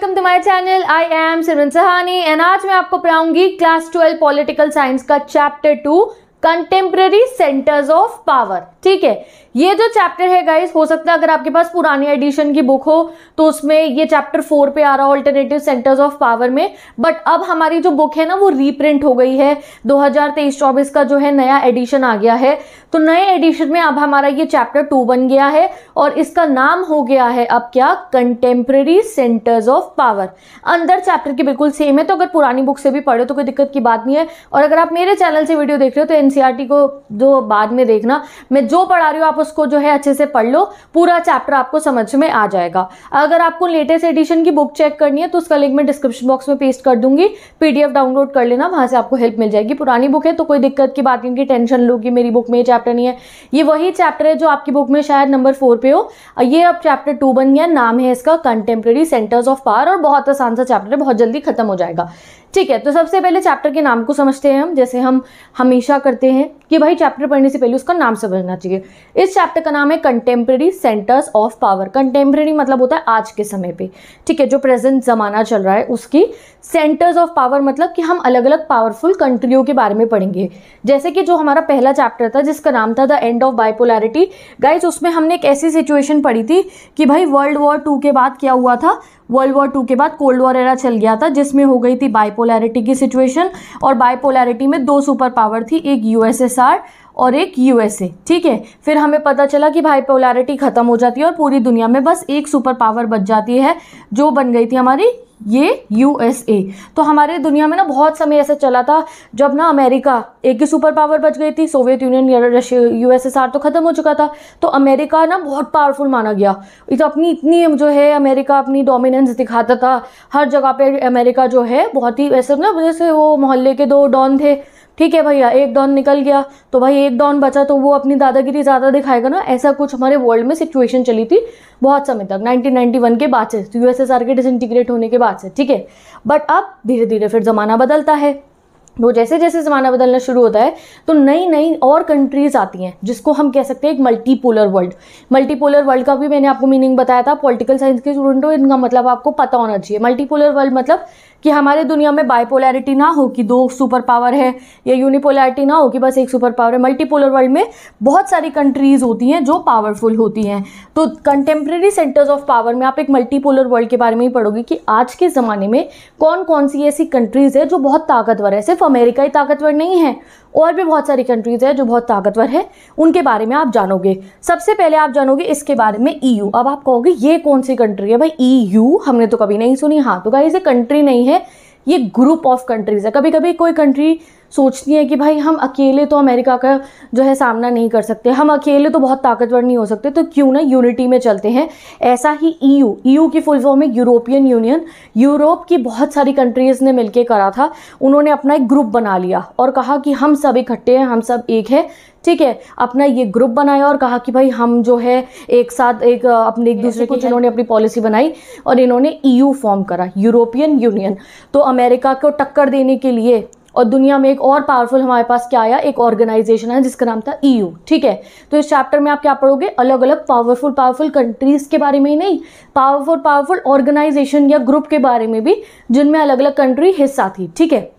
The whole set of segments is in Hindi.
Welcome to my channel I am Simran Sahni and आज मैं आपको पढ़ाऊंगी क्लास ट्वेल्व पॉलिटिकल साइंस का chapter two contemporary centres of power ठीक है ये जो चैप्टर है गाइज हो सकता है अगर आपके पास पुरानी एडिशन की बुक हो तो उसमें ये चैप्टर फोर पे आ रहा ऑल्टरनेटिव सेंटर्स ऑफ पावर में बट अब हमारी जो बुक है ना वो रीप्रिंट हो गई है 2023-24 का जो है नया एडिशन आ गया है तो नए एडिशन में अब हमारा ये चैप्टर टू बन गया है और इसका नाम हो गया है अब क्या कंटेम्प्रेरी सेंटर्स ऑफ पावर अंदर चैप्टर के बिल्कुल सेम है तो अगर पुरानी बुक से भी पढ़े तो कोई दिक्कत की बात नहीं है और अगर आप मेरे चैनल से वीडियो देख रहे हो तो एनसीआरटी e को जो बाद में देखना मैं जो पढ़ा रही हो आप उसको जो है अच्छे से पढ़ लो पूरा चैप्टर आपको समझ में आ जाएगा अगर आपको लेटेस्ट एडिशन की बुक चेक करनी है तो उसका लिंक मैं डिस्क्रिप्शन बॉक्स में पेस्ट कर दूंगी पीडीएफ डाउनलोड कर लेना वहाँ से आपको हेल्प मिल जाएगी पुरानी बुक है तो कोई दिक्कत की बात नहीं टेंशन लो मेरी बुक में ये चैप्टर नहीं है ये वही चैप्टर है जो आपकी बुक में शायद नंबर फोर पे हो ये अब चैप्टर टू बन गया नाम है इसका कंटेम्प्रेरी सेंटर्स ऑफ पावर और बहुत आसान सा चैप्टर है बहुत जल्दी खत्म हो जाएगा ठीक है तो सबसे पहले चैप्टर के नाम को समझते हैं हम जैसे हम हमेशा करते हैं कि भाई चैप्टर पढ़ने से पहले उसका नाम समझना चाहिए इस चैप्टर का नाम है contemporary centres of power contemporary मतलब होता है आज के समय पे ठीक है जो प्रेजेंट ज़माना चल रहा है उसकी सेंटर्स ऑफ पावर मतलब कि हम अलग अलग पावरफुल कंट्रियों के बारे में पढ़ेंगे जैसे कि जो हमारा पहला चैप्टर था जिसका नाम था the end of bipolarity guys उसमें हमने एक ऐसी सिचुएशन पढ़ी थी कि भाई वर्ल्ड वॉर टू के बाद क्या हुआ था वर्ल्ड वॉर टू के बाद कोल्ड वॉर एरा चल गया था जिसमें हो गई थी बाइपोलैरिटी की सिचुएशन और बाइपोलैरिटी में दो सुपर पावर थी एक यूएसएसआर और एक यूएसए ठीक है फिर हमें पता चला कि भाई पोलैरिटी ख़त्म हो जाती है और पूरी दुनिया में बस एक सुपर पावर बच जाती है जो बन गई थी हमारी ये यूएसए तो हमारे दुनिया में ना बहुत समय ऐसे चला था जब ना अमेरिका एक ही सुपर पावर बच गई थी सोवियत यूनियन रशिया यूएसएसआर तो ख़त्म हो चुका था तो अमेरिका ना बहुत पावरफुल माना गया तो अपनी इतनी जो है अमेरिका अपनी डोमिनेंस दिखाता था हर जगह पे अमेरिका जो है बहुत ही ऐसे ना जैसे वो मोहल्ले के दो डॉन थे ठीक है भैया एक डॉन निकल गया तो भाई एक डॉन बचा तो वो अपनी दादागिरी ज़्यादा दिखाएगा ना ऐसा कुछ हमारे वर्ल्ड में सिचुएशन चली थी बहुत समय तक 1991 के बाद से यूएसएसआर के डिसइंटीग्रेट होने के बाद से ठीक है बट अब धीरे धीरे फिर ज़माना बदलता है वो तो जैसे जैसे ज़माना बदलना शुरू होता है तो नई नई और कंट्रीज़ आती हैं जिसको हम कह सकते हैं एक मल्टीपोलर वर्ल्ड मल्टीपोलर वर्ल्ड का भी मैंने आपको मीनिंग बताया था पॉलिटिकल साइंस के स्टूडेंट हो इनका मतलब आपको पता होना चाहिए मल्टीपोलर वर्ल्ड मतलब कि हमारे दुनिया में बाइपोलैरिटी ना हो कि दो सुपर पावर है या यूनिपोलैरिटी ना हो कि बस एक सुपर पावर है मल्टीपोलर वर्ल्ड में बहुत सारी कंट्रीज़ होती हैं जो पावरफुल होती हैं तो कंटेम्प्रेरी सेंटर्स ऑफ पावर में आप एक मल्टीपोलर वर्ल्ड के बारे में ही पढ़ोगे कि आज के ज़माने में कौन कौन सी ऐसी कंट्रीज़ है जो बहुत ताकतवर है सिर्फ अमेरिका ही ताकतवर नहीं है और भी बहुत सारी कंट्रीज़ है जो बहुत ताकतवर है उनके बारे में आप जानोगे सबसे पहले आप जानोगे इसके बारे में ईयू e अब आप कहोगे ये कौन सी कंट्री है भाई ईयू e हमने तो कभी नहीं सुनी हाँ तो कहा ये कंट्री नहीं है ये ग्रुप ऑफ कंट्रीज़ है कभी कभी कोई कंट्री सोचती हैं कि भाई हम अकेले तो अमेरिका का जो है सामना नहीं कर सकते हम अकेले तो बहुत ताकतवर नहीं हो सकते तो क्यों ना यूनिटी में चलते हैं ऐसा ही ईयू e ईयू e की फुल फॉर्म है यूरोपियन यूनियन यूरोप की बहुत सारी कंट्रीज़ ने मिलकर करा था उन्होंने अपना एक ग्रुप बना लिया और कहा कि हम सब इकट्ठे हैं हम सब एक है ठीक है अपना ये ग्रुप बनाया और कहा कि भाई हम जो है एक साथ एक अपने एक दूसरे को इन्होंने अपनी पॉलिसी बनाई और इन्होंने ईयू e फॉर्म करा यूरोपियन यूनियन तो अमेरिका को टक्कर देने के लिए और दुनिया में एक और पावरफुल हमारे पास क्या आया एक ऑर्गेनाइजेशन है जिसका नाम था ईयू e ठीक है तो इस चैप्टर में आप क्या पढ़ोगे अलग अलग पावरफुल पावरफुल कंट्रीज़ के बारे में ही नहीं पावरफुल पावरफुल ऑर्गेनाइजेशन या ग्रुप के बारे में भी जिनमें अलग अलग कंट्री हिस्सा थी ठीक है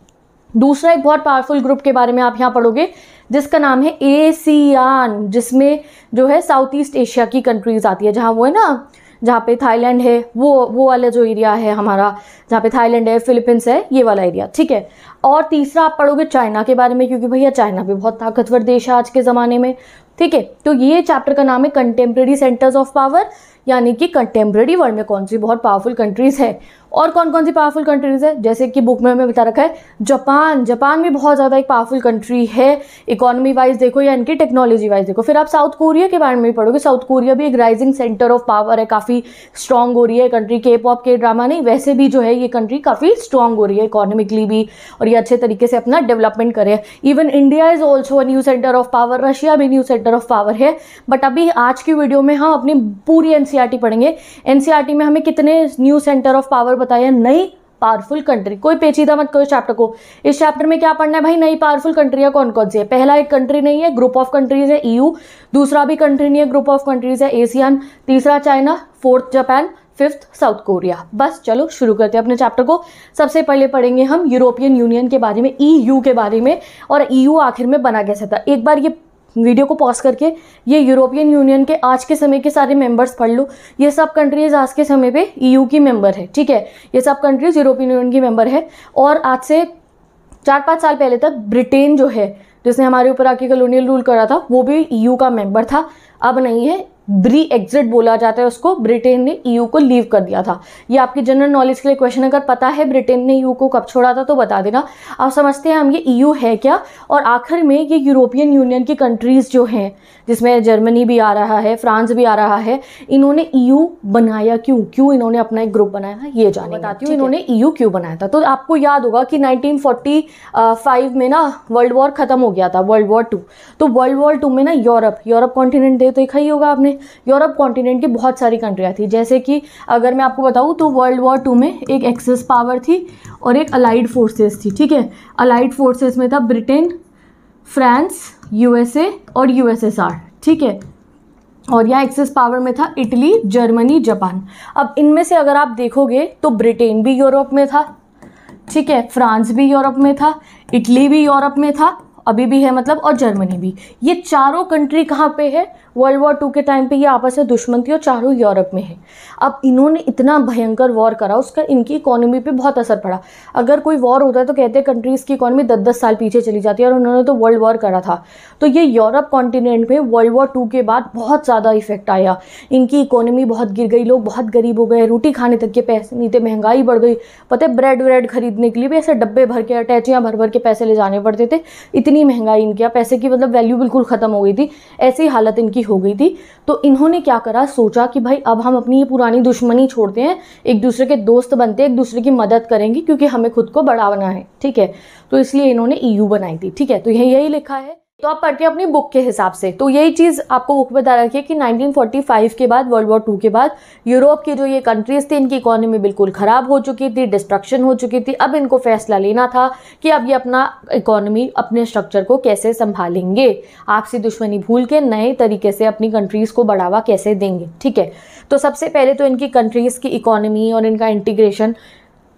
दूसरा एक बहुत पावरफुल ग्रुप के बारे में आप यहाँ पढ़ोगे जिसका नाम है एसियान जिसमें जो है साउथ ईस्ट एशिया की कंट्रीज़ आती है जहाँ वो है ना जहाँ पे थाईलैंड है वो वो वाला जो एरिया है हमारा जहाँ पे थाईलैंड है फिलीपींस है ये वाला एरिया ठीक है और तीसरा आप पढ़ोगे चाइना के बारे में क्योंकि भैया चाइना भी बहुत ताकतवर देश है आज के ज़माने में ठीक है तो ये चैप्टर का नाम है कंटेम्प्रेरी सेंटर्स ऑफ पावर यानी कि कंटेम्प्रेरी वर्ल्ड में कौन सी बहुत पावरफुल कंट्रीज़ है और कौन कौन सी पावरफुल कंट्रीज़ है जैसे कि बुक में हमें बता रखा है जापान जापान भी बहुत ज़्यादा एक पावरफुल कंट्री है इकोनॉमी वाइज देखो या इनकी टेक्नोलॉजी वाइज देखो फिर आप साउथ कोरिया के बारे में भी पढ़ोगे साउथ कोरिया भी एक राइजिंग सेंटर ऑफ पावर है काफ़ी स्ट्रांग हो रही है कंट्री के पॉप के ड्रामा नहीं वैसे भी जो है ये कंट्री काफ़ी स्ट्रांग हो रही है इकोनॉमिकली भी और ये अच्छे तरीके से अपना डेवलपमेंट करे even India is also a new centre of power Russia भी न्यू सेंटर ऑफ पावर है बट अभी आज की वीडियो में हम अपनी पूरी एन e पढ़ेंगे एन e में हमें कितने न्यू सेंटर ऑफ पावर बताया नई पावरफुल कंट्री कोई पेचीदा मत करो चैप्टर को इस चैप्टर में क्या पढ़ना है भाई नई पावरफुल कंट्रियाँ कौन कौन सी है पहला एक कंट्री नहीं है ग्रुप ऑफ कंट्रीज है ईयू e दूसरा भी कंट्री नहीं है ग्रुप ऑफ कंट्रीज है एशियन तीसरा China fourth Japan fifth South Korea बस चलो शुरू करते हैं अपने चैप्टर को सबसे पहले पढ़ेंगे हम यूरोपियन यूनियन के बारे में ईयू e के बारे में और ईयू e आखिर में बना कैसे था एक बार ये वीडियो को पॉज करके ये यूरोपियन यूनियन के आज के समय के सारे मेंबर्स पढ़ लो ये सब कंट्रीज़ आज के समय पे ईयू e की मेंबर है ठीक है ये सब कंट्रीज़ यूरोपियन यूनियन की मेंबर है और आज से चार पाँच साल पहले तक ब्रिटेन जो है जिसने हमारे ऊपर आके कलोनियल रूल करा था वो भी ईयू e का मेंबर था अब नहीं है ब्री एग्जिट बोला जाता है उसको ब्रिटेन ने ईयू e को लीव कर दिया था ये आपकी जनरल नॉलेज के लिए क्वेश्चन अगर पता है ब्रिटेन ने ईयू e को कब छोड़ा था तो बता देना आप समझते हैं हम ये ईयू e है क्या और आखिर में ये यूरोपियन यूनियन की कंट्रीज़ जो हैं जिसमें जर्मनी भी आ रहा है फ्रांस भी आ रहा है इन्होंने ईयू बनाया क्यों क्यों इन्होंने अपना एक ग्रुप बनाया ये जाने बताती हूँ इन्होंने ईयू क्यों बनाया था तो आपको याद होगा कि नाइनटीन में ना वर्ल्ड वॉर ख़त्म हो गया था वर्ल्ड वॉर टू तो वर्ल्ड वॉर टू में ना यूरोप यूरोप कॉन्टिनेंट देखा ही होगा आपने में यूरोप कॉन्टिनेंट की बहुत सारी कंट्रियाँ थी जैसे कि अगर मैं आपको बताऊँ तो वर्ल्ड वॉर टू में एक एक्सेस पावर थी और एक अलाइड फोर्सेस थी ठीक है अलाइड फोर्सेस में था ब्रिटेन फ्रांस यूएसए और यूएसएसआर ठीक है और यहाँ एक्सेस पावर में था इटली जर्मनी जापान अब इनमें से अगर आप देखोगे तो ब्रिटेन भी यूरोप में था ठीक है फ्रांस भी यूरोप में था इटली भी यूरोप में था अभी भी है मतलब और जर्मनी भी ये चारों कंट्री कहाँ पे है वर्ल्ड वॉर टू के टाइम पे ये आपस में दुश्मन थी और चारों यूरोप में है अब इन्होंने इतना भयंकर वॉर करा उसका इनकी इकोनॉमी पे बहुत असर पड़ा अगर कोई वॉर होता है तो कहते हैं कंट्रीज़ की इकोनॉमी दस दस साल पीछे चली जाती है और उन्होंने तो वर्ल्ड वॉर करा था तो ये यूरोप कॉन्टिनेंट में वर्ल्ड वॉर टू के बाद बहुत ज़्यादा इफेक्ट आया इनकी इकोनॉमी बहुत गिर गई लोग बहुत गरीब हो गए रोटी खाने तक के पैसे नहीं थे महंगाई बढ़ गई पता है ब्रेड व्रेड खरीदने के लिए भी ऐसे डब्बे भर के अटैचियाँ भर भर के पैसे ले जाने पड़ते थे इतनी महंगाई इनके पैसे की मतलब वैल्यू बिल्कुल ख़त्म हो गई थी ऐसी हालत इनकी की हो गई थी तो इन्होंने क्या करा सोचा कि भाई अब हम अपनी ये पुरानी दुश्मनी छोड़ते हैं एक दूसरे के दोस्त बनते हैं एक दूसरे की मदद करेंगे क्योंकि हमें खुद को बढ़ावना है ठीक है तो इसलिए इन्होंने ई e बनाई थी ठीक है तो यही यही लिखा है तो आप पढ़ते हैं अपनी बुक के हिसाब से तो यही चीज़ आपको बुक में बता रखिए कि 1945 के बाद वर्ल्ड वॉर टू के बाद यूरोप की जो ये कंट्रीज़ थी इनकी इकोनॉमी बिल्कुल ख़राब हो चुकी थी डिस्ट्रक्शन हो चुकी थी अब इनको फैसला लेना था कि अब ये अपना इकोनॉमी अपने स्ट्रक्चर को कैसे संभालेंगे आपसी दुश्मनी भूल के नए तरीके से अपनी कंट्रीज़ को बढ़ावा कैसे देंगे ठीक है तो सबसे पहले तो इनकी कंट्रीज़ की इकोनॉमी और इनका इंटीग्रेशन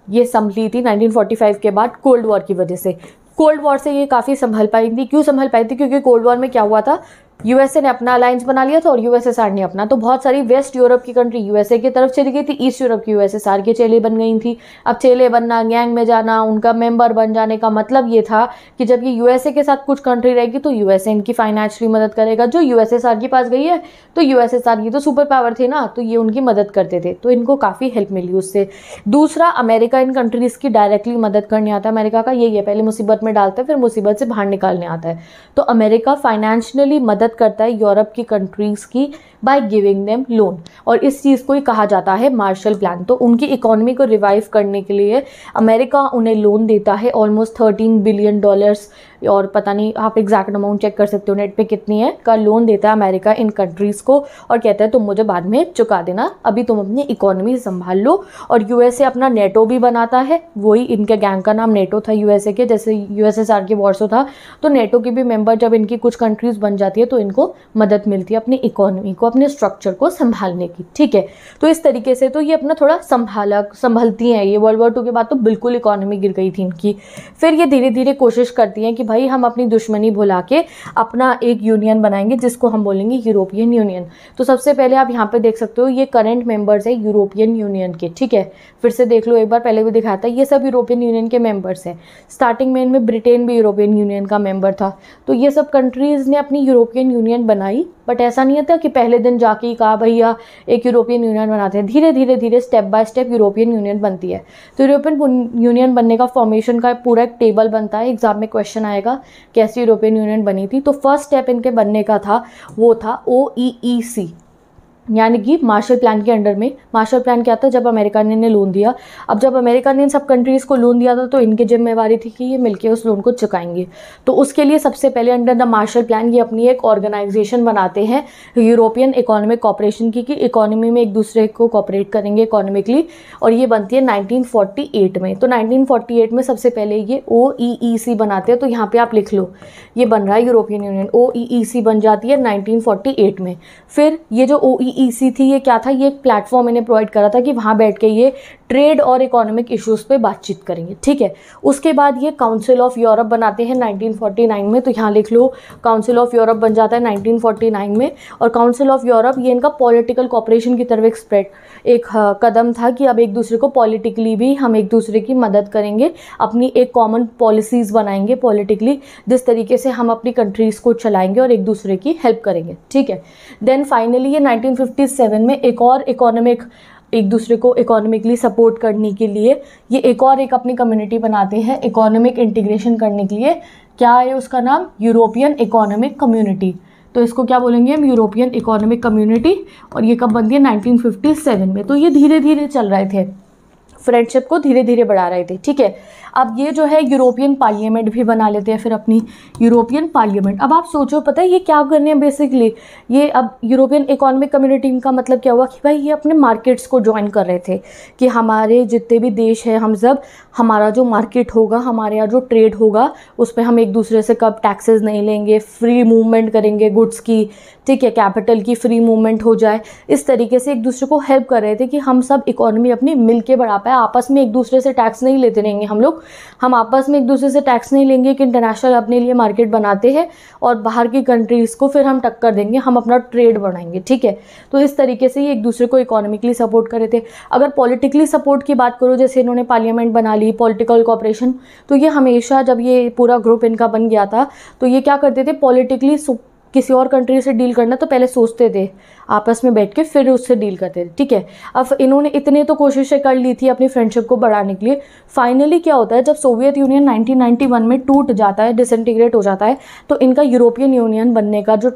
ये संभली थी 1945 के बाद कोल्ड वॉर की वजह से कोल्ड वॉर से ये काफ़ी संभल पाई थी क्यों संभल पाई थी क्योंकि कोल्ड वॉर में क्या हुआ था यूएसए ने अपना अलायंस बना लिया था और यूएसएसआर ने अपना तो बहुत सारी वेस्ट यूरोप की कंट्री यूएसए की तरफ चली गई थी ईस्ट यूरोप की यूएसएसआर के चेले बन गई थी अब चेले बनना गैंग में जाना उनका मेंबर बन जाने का मतलब ये था कि जब ये यूएसए के साथ कुछ कंट्री रहेगी तो यूएसए इनकी फाइनेंशियली मदद करेगा जो यूएसएसआर के पास गई है तो यूएसएसआर की तो सुपर पावर थी ना तो ये उनकी मदद करते थे तो इनको काफ़ी हेल्प मिली उससे दूसरा अमेरिका इन कंट्रीज़ की डायरेक्टली मदद करने आता है अमेरिका का यही है पहले मुसीबत में डालता है फिर मुसीबत से बाहर निकालने आता है तो अमेरिका फाइनेंशियली मदद मदद करता है यूरोप की कंट्रीज़ की बाय गिविंग देम लोन और इस चीज़ को ही कहा जाता है मार्शल प्लान तो उनकी इकोनॉमी को रिवाइव करने के लिए अमेरिका उन्हें लोन देता है ऑलमोस्ट थर्टीन बिलियन डॉलर्स और पता नहीं आप एग्जैक्ट अमाउंट चेक कर सकते हो नेट पे कितनी है का लोन देता है अमेरिका इन कंट्रीज़ को और कहता है तुम मुझे बाद में चुका देना अभी तुम अपनी इकोनॉमी संभाल लो और यूएसए अपना नेटो भी बनाता है वही इनके गैंग का नाम नेटो था यूएसए के जैसे यूएसएसआर के वॉर्सो था तो नेटो के भी मेंबर जब इनकी कुछ कंट्रीज़ बन जाती है तो इनको मदद मिलती है अपनी इकोनॉमी को अपने स्ट्रक्चर को संभालने की ठीक है तो इस तरीके से तो ये अपना थोड़ा संभाला संभलती हैं ये वर्ल्ड वॉर टू के बाद तो बिल्कुल इकोनॉमी गिर गई थी इनकी फिर ये धीरे धीरे कोशिश करती हैं कि भाई हम अपनी दुश्मनी भुला के अपना एक यूनियन बनाएंगे जिसको हम बोलेंगे यूरोपियन यूनियन तो सबसे पहले आप यहाँ पे देख सकते हो ये करंट मेंबर्स है यूरोपियन यूनियन के ठीक है फिर से देख लो एक बार पहले भी दिखाता है ये सब यूरोपियन यूनियन के मेंबर्स हैं स्टार्टिंग में इनमें ब्रिटेन भी यूरोपियन यूनियन का मेंबर था तो ये सब कंट्रीज़ ने अपनी यूरोपियन यूनियन बनाई बट ऐसा नहीं था कि पहले दिन जाके ही कहा भैया एक यूरोपियन यूनियन बनाते हैं धीरे धीरे धीरे step by step European Union बनती है तो यूरोपियन यूनियन बनने का फॉर्मेशन का पूरा एक टेबल बनता है एग्जाम में क्वेश्चन आएगा कैसे यूरोपियन यूनियन बनी थी तो फर्स्ट स्टेप इनके बनने का था वो था ओ ई ई सी यानी कि मार्शल प्लान के अंडर में मार्शल प्लान क्या था जब अमेरिका ने इन्हें लोन दिया अब जब अमेरिका ने इन सब कंट्रीज़ को लोन दिया था तो इनकी जिम्मेवारी थी कि ये मिलकर उस लोन को चुकाएंगे तो उसके लिए सबसे पहले अंडर द मार्शल प्लान ये अपनी एक ऑर्गेनाइजेशन बनाते हैं यूरोपियन इकोनॉमिक कॉपरेशन की कि इकोनॉमी में एक दूसरे को कॉपरेट करेंगे इकोनॉमिकली और ये बनती है नाइनटीन में तो नाइनटीन में सबसे पहले ये ओ e e बनाते हैं तो यहाँ पर आप लिख लो ये बन रहा है यूरोपियन यूनियन ओ बन जाती है नाइनटीन में फिर ये जो ओ ई थी ये क्या था ये एक प्लेटफॉर्म इन्हें प्रोवाइड करा था कि वहाँ बैठ के ये ट्रेड और इकोनॉमिक इश्यूज़ पे बातचीत करेंगे ठीक है उसके बाद ये काउंसिल ऑफ यूरोप बनाते हैं 1949 में तो यहाँ लिख लो काउंसिल ऑफ यूरोप बन जाता है 1949 में और काउंसिल ऑफ यूरोप ये इनका पॉलिटिकल कॉपरेशन की तरफ एक स्प्रेड एक हाँ, कदम था कि अब एक दूसरे को पॉलिटिकली भी हम एक दूसरे की मदद करेंगे अपनी एक कॉमन पॉलिसीज़ बनाएंगे पॉलिटिकली जिस तरीके से हम अपनी कंट्रीज़ को चलाएंगे और एक दूसरे की हेल्प करेंगे ठीक है देन फाइनली ये नाइनटीन में एक और इकोनॉमिक एक दूसरे को इकोनॉमिकली सपोर्ट करने के लिए ये एक और एक अपनी कम्युनिटी बनाते हैं इकोनॉमिक इंटीग्रेशन करने के लिए क्या है उसका नाम यूरोपियन इकोनॉमिक कम्युनिटी तो इसको क्या बोलेंगे हम यूरोपियन इकोनॉमिक कम्युनिटी और ये कब बनती है नाइनटीन में तो ये धीरे धीरे चल रहे थे फ्रेंडशिप को धीरे धीरे बढ़ा रहे थे ठीक है अब ये जो है यूरोपियन पार्लियामेंट भी बना लेते हैं फिर अपनी यूरोपियन पार्लियामेंट अब आप सोचो पता है ये क्या करने हैं बेसिकली ये अब यूरोपियन इकोनॉमिक कम्युनिटी का मतलब क्या हुआ कि भाई ये अपने मार्केट्स को ज्वाइन कर रहे थे कि हमारे जितने भी देश हैं हम सब हमारा जो मार्केट होगा हमारे यहाँ जो ट्रेड होगा उस पर हम एक दूसरे से कब टैक्सेस नहीं लेंगे फ्री मूवमेंट करेंगे गुड्स की ठीक है कैपिटल की फ्री मूवमेंट हो जाए इस तरीके से एक दूसरे को हेल्प कर रहे थे कि हम सब इकोनॉमी अपनी मिल के बढ़ा पाए आपस में एक दूसरे से टैक्स नहीं लेते रहेंगे हम लोग हम आपस में एक दूसरे से टैक्स नहीं लेंगे कि इंटरनेशनल अपने लिए मार्केट बनाते हैं और बाहर की कंट्रीज़ को फिर हम टक्कर देंगे हम अपना ट्रेड बढ़ाएंगे ठीक है तो इस तरीके से ये एक दूसरे को इकोनॉमिकली सपोर्ट करे थे अगर पॉलिटिकली सपोर्ट की बात करो जैसे इन्होंने पार्लियामेंट बना ली पॉलिटिकल कॉपरेशन तो ये हमेशा जब ये पूरा ग्रुप इनका बन गया था तो ये क्या करते थे पॉलिटिकली किसी और कंट्री से डील करना तो पहले सोचते थे आपस में बैठ के फिर उससे डील करते थे ठीक है अब इन्होंने इतने तो कोशिशें कर ली थी अपनी फ्रेंडशिप को बढ़ाने के लिए फाइनली क्या होता है जब सोवियत यूनियन 1991 में टूट जाता है डिसइंटीग्रेट हो जाता है तो इनका यूरोपियन यूनियन बनने का जो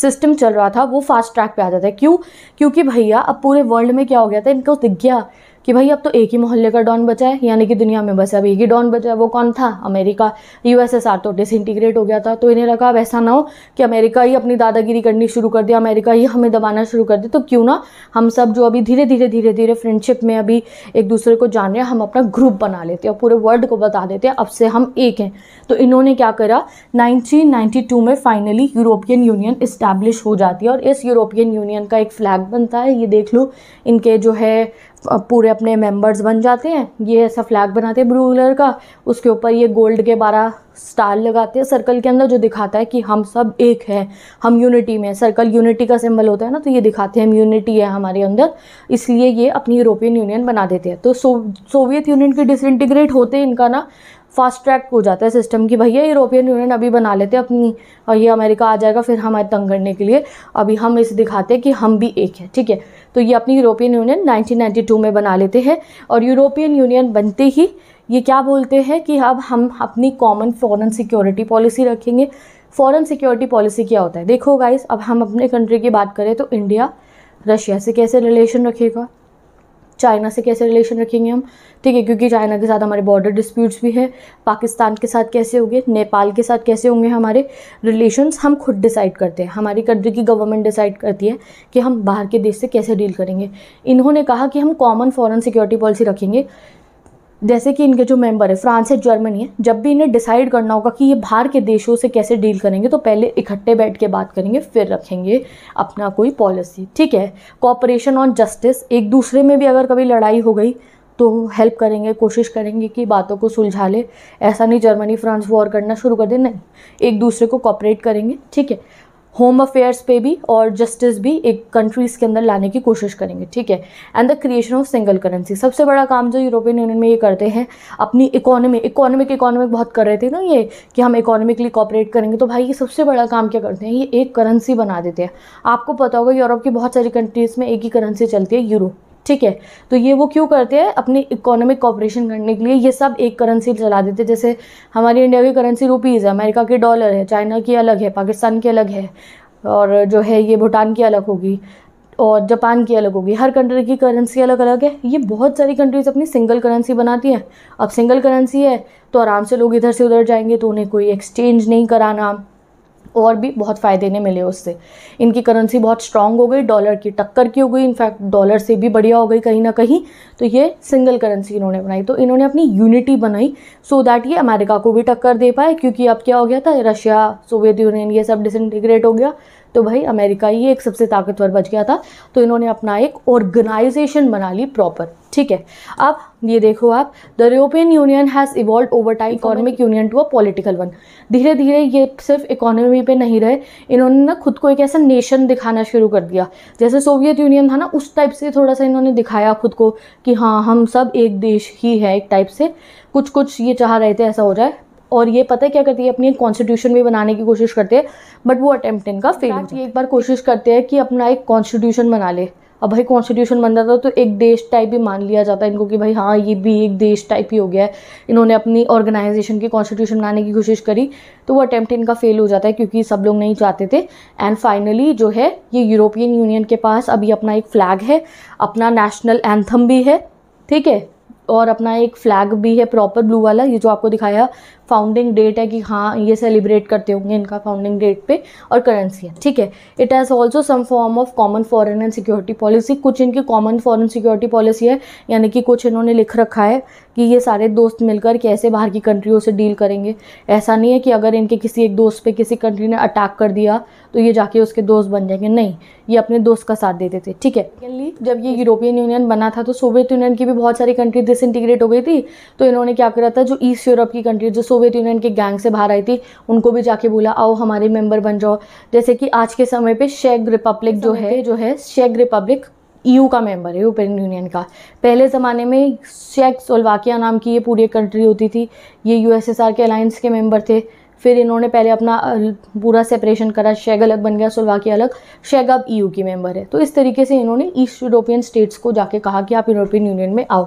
सिस्टम चल रहा था वो फास्ट ट्रैक पे आ जाता है क्यों क्योंकि भैया अब पूरे वर्ल्ड में क्या हो गया था इनको दिख गया कि भाई अब तो एक ही मोहल्ले का डॉन बचा है यानी कि दुनिया में बस अब एक ही डॉन बचा है वो कौन था अमेरिका यूएसएसआर तो इंटीग्रेट हो गया था तो इन्हें लगा अब ऐसा ना हो कि अमेरिका ही अपनी दादागिरी करनी शुरू कर दिया अमेरिका ही हमें दबाना शुरू कर दिया तो क्यों ना हम सब जो अभी धीरे धीरे धीरे धीरे फ्रेंडशिप में अभी एक दूसरे को जान रहे हैं हम अपना ग्रुप बना लेते हैं पूरे वर्ल्ड को बता देते हैं अब से हम एक हैं तो इन्होंने क्या करा नाइनटीन में फाइनली यूरोपियन यूनियन इस्टेब्लिश हो जाती है और इस यूरोपियन यूनियन का एक फ्लैग बनता है ये देख लो इनके जो है पूरे अपने मेंबर्स बन जाते हैं ये ऐसा फ्लैग बनाते हैं ब्लू कलर का उसके ऊपर ये गोल्ड के बारह स्टार लगाते हैं सर्कल के अंदर जो दिखाता है कि हम सब एक हैं हम यूनिटी में सर्कल यूनिटी का सिंबल होता है ना तो ये दिखाते हैं हम यूनिटी है हमारे अंदर इसलिए ये अपनी यूरोपियन यूनियन बना देते हैं तो सो सोवियत यूनियन के डिसइंटीग्रेट होते इनका ना फास्ट ट्रैक हो जाता है सिस्टम कि भैया यूरोपियन यूनियन अभी बना लेते हैं अपनी और ये अमेरिका आ जाएगा फिर हमारे तंग करने के लिए अभी हम इसे दिखाते हैं कि हम भी एक हैं ठीक है तो ये अपनी यूरोपियन यूनियन 1992 में बना लेते हैं और यूरोपियन यूनियन बनते ही ये क्या बोलते हैं कि अब हम अपनी कॉमन फ़ॉरन सिक्योरिटी पॉलिसी रखेंगे फॉरन सिक्योरिटी पॉलिसी क्या होता है देखो गाइस अब हम अपने कंट्री की बात करें तो इंडिया रशिया से कैसे रिलेशन रखेगा चाइना से कैसे रिलेशन रखेंगे हम ठीक है क्योंकि चाइना के साथ हमारे बॉर्डर डिस्प्यूट्स भी है पाकिस्तान के साथ कैसे होंगे नेपाल के साथ कैसे होंगे हमारे रिलेशंस हम खुद डिसाइड करते हैं हमारी कंट्री की गवर्नमेंट डिसाइड करती है कि हम बाहर के देश से कैसे डील करेंगे इन्होंने कहा कि हम कॉमन फॉरन सिक्योरिटी पॉलिसी रखेंगे जैसे कि इनके जो मेंबर है फ्रांस है जर्मनी है जब भी इन्हें डिसाइड करना होगा कि ये बाहर के देशों से कैसे डील करेंगे तो पहले इकट्ठे बैठ के बात करेंगे फिर रखेंगे अपना कोई पॉलिसी ठीक है कॉपरेशन ऑन जस्टिस एक दूसरे में भी अगर कभी लड़ाई हो गई तो हेल्प करेंगे कोशिश करेंगे कि बातों को सुलझा ले ऐसा नहीं जर्मनी फ्रांस वॉर करना शुरू कर दे नहीं एक दूसरे को कॉपरेट करेंगे ठीक है होम अफेयर्स पे भी और जस्टिस भी एक कंट्रीज़ के अंदर लाने की कोशिश करेंगे ठीक है and the creation of single currency सबसे बड़ा काम जो यूरोपियन यूनियन में ये करते हैं अपनी इकोनॉमी इकोनॉमिक इकोनॉमिक बहुत कर रहे थे ना ये कि हम इकोनॉमिकली कॉपरेट करेंगे तो भाई ये सबसे बड़ा काम क्या करते हैं ये एक करेंसी बना देते हैं आपको पता होगा यूरोप की बहुत सारी कंट्रीज़ में एक ही करेंसी चलती है यूरो ठीक है तो ये वो क्यों करते हैं अपनी इकोनॉमिक कॉपरेशन करने के लिए ये सब एक करेंसी चला देते हैं जैसे हमारी इंडिया की करेंसी रुपीज़ है अमेरिका की डॉलर है चाइना की अलग है पाकिस्तान की अलग है और जो है ये भूटान की अलग होगी और जापान की अलग होगी हर कंट्री की करेंसी अलग अलग है ये बहुत सारी कंट्रीज अपनी सिंगल करेंसी बनाती हैं अब सिंगल करेंसी है तो आराम से लोग इधर से उधर जाएंगे तो उन्हें कोई एक्सचेंज नहीं कराना और भी बहुत फ़ायदे ने मिले उससे इनकी करेंसी बहुत स्ट्रांग हो गई डॉलर की टक्कर की हो गई इनफैक्ट डॉलर से भी बढ़िया हो गई कहीं ना कहीं तो ये सिंगल करेंसी इन्होंने बनाई तो इन्होंने अपनी यूनिटी बनाई सो so दैट ये अमेरिका को भी टक्कर दे पाए क्योंकि अब क्या हो गया था रशिया सोवियत यूनियन ये सब डिसइंटीग्रेट हो गया तो भाई अमेरिका ही एक सबसे ताकतवर बच गया था तो इन्होंने अपना एक ऑर्गेनाइजेशन बना ली प्रॉपर ठीक है अब ये देखो आप the European Union has evolve over time economic union to a political one धीरे धीरे ये सिर्फ इकोनॉमी पे नहीं रहे इन्होंने ना खुद को एक ऐसा नेशन दिखाना शुरू कर दिया जैसे सोवियत यूनियन था ना उस टाइप से थोड़ा सा इन्होंने दिखाया खुद को कि हाँ हम सब एक देश ही है एक टाइप से कुछ कुछ ये चाह रहे थे ऐसा हो जाए और ये पता है क्या करती है अपनी एक कॉन्स्टिट्यूशन भी बनाने की कोशिश करते हैं बट वो अटैम्प्ट इनका फेल एक बार कोशिश करते हैं कि अपना एक कॉन्स्टिट्यूशन बना ले अब भाई कॉन्स्टिट्यूशन बन जाता है तो एक देश टाइप ही मान लिया जाता है इनको कि भाई हाँ ये भी एक देश टाइप ही हो गया है इन्होंने अपनी ऑर्गेनाइजेशन की कॉन्स्टिट्यूशन बनाने की कोशिश करी तो वो अटैम्प्ट इनका फेल हो जाता है क्योंकि सब लोग नहीं चाहते थे एंड फाइनली जो है ये यूरोपियन यूनियन के पास अभी अपना एक फ़्लैग है अपना नेशनल एंथम भी है ठीक है और अपना एक फ्लैग भी है प्रॉपर ब्लू वाला ये जो आपको दिखाया फाउंडिंग डेट है कि हाँ ये सेलिब्रेट करते होंगे इनका फाउंडिंग डेट पे और करेंसी है ठीक है it has also some form of common foreign and security policy कुछ इनकी कॉमन फॉरन सिक्योरिटी पॉलिसी है यानी कि कुछ इन्होंने लिख रखा है कि ये सारे दोस्त मिलकर कैसे बाहर की कंट्रियों से डील करेंगे ऐसा नहीं है कि अगर इनके किसी एक दोस्त पे किसी कंट्री ने अटैक कर दिया तो ये जाके उसके दोस्त बन जाएंगे नहीं ये अपने दोस्त का साथ देते थे ठीक है सेकेंडली जब ये यूरोपियन यूनियन बना था तो सोवियत यूनियन की भी बहुत सारी कंट्री डिसइंटीग्रेट हो गई थी तो इन्होंने क्या करा था जो ईस्ट यूरोप की कंट्री जो सोवियत यूनियन के गैंग से बाहर आई थी उनको भी जाके बोला आओ हमारे मेंबर बन जाओ जैसे कि आज के समय पे शेख रिपब्लिक जो है जो e है शेख रिपब्लिक ईयू का मेंबर है यूरोपियन यूनियन का पहले ज़माने में शेक सोलवाकिया नाम की ये पूरी कंट्री होती थी ये यूएसएसआर के अलायंस के मेंबर थे फिर इन्होंने पहले अपना पूरा सेपरेशन करा शेग अलग बन गया सुलवाकी अलग शेग अब ई e की मेंबर है तो इस तरीके से इन्होंने ईस्ट यूरोपियन स्टेट्स को जाके कहा कि आप यूरोपियन यूनियन में आओ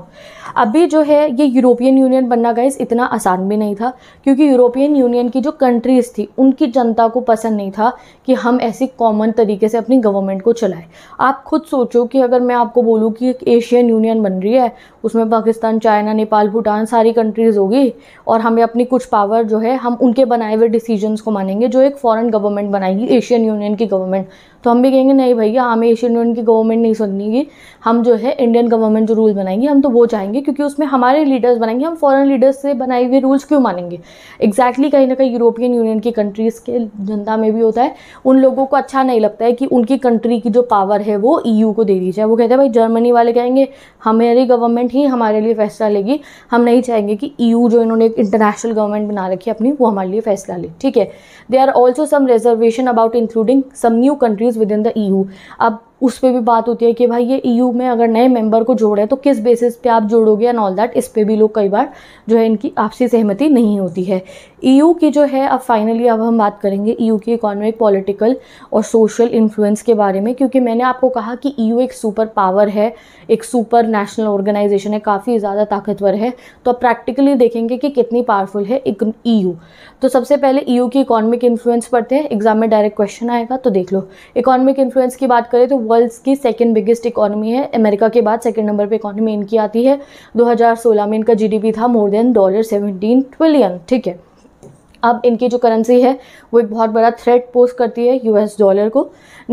अभी जो है ये यूरोपियन यूनियन बनना गए इतना आसान भी नहीं था क्योंकि यूरोपियन यूनियन की जो कंट्रीज़ थी उनकी जनता को पसंद नहीं था कि हम ऐसी कॉमन तरीके से अपनी गवर्नमेंट को चलाएं आप खुद सोचो कि अगर मैं आपको बोलूँ कि एक एशियन यूनियन बन रही है उसमें पाकिस्तान चाइना नेपाल भूटान सारी कंट्रीज़ होगी और हमें अपनी कुछ पावर जो है हम उनके बना बनाए हुए डिसीजंस को मानेंगे जो एक फॉरेन गवर्नमेंट बनाएगी एशियन यूनियन की गवर्नमेंट तो हम भी कहेंगे नहीं भैया हमें एशियन यूनियन की गवर्नमेंट नहीं सुनेगी हम जो है इंडियन गवर्नमेंट जो रूल बनाएंगे हम तो वो चाहेंगे क्योंकि उसमें हमारे लीडर्स बनाएंगे हम फॉरेन लीडर्स से बनाए हुए रूल्स क्यों मानेंगे एग्जैक्टली कहीं ना कहीं यूरोपियन यूनियन की कंट्रीज़ के जनता में भी होता है उन लोगों को अच्छा नहीं लगता है कि उनकी कंट्री की जो पावर है वो ई e को दे दी जाए वो कहते हैं भाई जर्मनी वाले कहेंगे हमारी गवर्नमेंट ही हमारे लिए फैसला लेगी हम नहीं चाहेंगे कि ई e जो इन्होंने एक इंटरनेशनल गवर्नमेंट बना रखी है अपनी वो हमारे लिए फैसला ले ठीक है they are also some reservation about including some new countries countries within the EU. अब उस पर भी बात होती है कि भाई ये ईयू में अगर नए मेंबर को जोड़े तो किस बेसिस पे आप जोड़ोगे एंड ऑल दैट इस पर भी लोग कई बार जो है इनकी आपसी सहमति नहीं होती है ईयू की जो है अब फाइनली अब हम बात करेंगे ईयू की इकोनॉमिक पॉलिटिकल और सोशल इन्फ्लुएंस के बारे में क्योंकि मैंने आपको कहा कि ईयू एक सुपर पावर है एक सुपर नेशनल ऑर्गेनाइजेशन है काफ़ी ज़्यादा ताकतवर है तो आप प्रैक्टिकली देखेंगे कि कितनी पावरफुल है एक ईयू तो सबसे पहले ईयू की इकोनॉमिक इन्फ्लुएंस पढ़ते हैं एग्जाम में डायरेक्ट क्वेश्चन आएगा तो देख लो इकोनॉमिक इन्फ्लुएंस की बात करें तो वर्ल्ड्स की सेकेंड बिगेस्ट इकोनॉमी है अमेरिका के बाद सेकेंड नंबर पर इकॉनमी इनकी आती है 2016 में इनका जीडीपी था more than dollar seventeen trillion ठीक है अब इनकी जो करेंसी है वो एक बहुत बड़ा थ्रेट पोस्ट करती है यूएस डॉलर को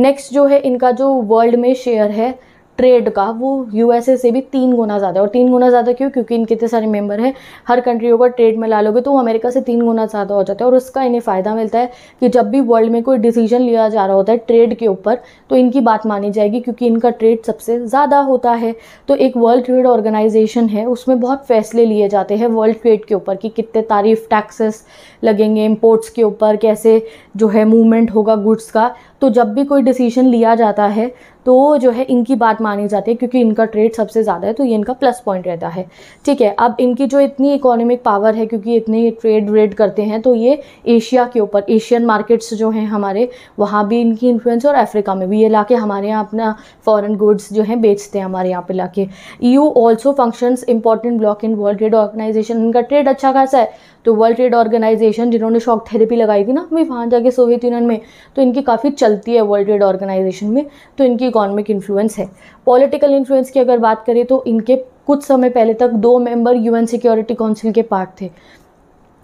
नेक्स्ट जो है इनका जो वर्ल्ड में शेयर है ट्रेड का वो यूएसए से भी तीन गुना ज़्यादा है और तीन गुना ज़्यादा क्यों क्योंकि इनके इतने सारे मेंबर हैं हर कंट्री का ट्रेड में ला लोगे तो वो अमेरिका से तीन गुना ज़्यादा हो जाता है और उसका इन्हें फ़ायदा मिलता है कि जब भी वर्ल्ड में कोई डिसीजन लिया जा रहा होता है ट्रेड के ऊपर तो इनकी बात मानी जाएगी क्योंकि इनका ट्रेड सबसे ज़्यादा होता है तो एक वर्ल्ड ट्रेड ऑर्गेनाइजेशन है उसमें बहुत फैसले लिए जाते हैं वर्ल्ड ट्रेड के ऊपर कि कितने तारीफ टैक्सेस लगेंगे इम्पोर्ट्स के ऊपर कैसे जो है मूवमेंट होगा गुड्स का तो जब भी कोई डिसीजन लिया जाता है तो जो है इनकी बात मानी जाती है क्योंकि इनका ट्रेड सबसे ज़्यादा है तो ये इनका प्लस पॉइंट रहता है ठीक है अब इनकी जो इतनी इकोनॉमिक पावर है क्योंकि इतने ट्रेड वेड करते हैं तो ये एशिया के ऊपर एशियन मार्केट्स जो हैं हमारे वहाँ भी इनकी इन्फ्लुएंस और अफ्रीका में भी ये ला हमारे यहाँ अपना फॉरन गुड्स जो हैं बेचते हैं हमारे यहाँ पे ला के यू also functions important bloc in world trade organisation इनका ट्रेड अच्छा खासा है तो वर्ल्ड ट्रेड ऑर्गेनाइजेशन जिन्होंने शॉक थेरेपी लगाई थी ना अभी वहाँ जाके सोवियत यूनियन में तो इनकी काफ़ी चलती है वर्ल्ड ट्रेड ऑर्गेनाइजेशन में तो इनकी इकोनॉमिक इन्फ्लुएंस है पॉलिटिकल इन्फ्लुएंस की अगर बात करें तो इनके कुछ समय पहले तक दो मेंबर यूएन सिक्योरिटी काउंसिल के पार्ट थे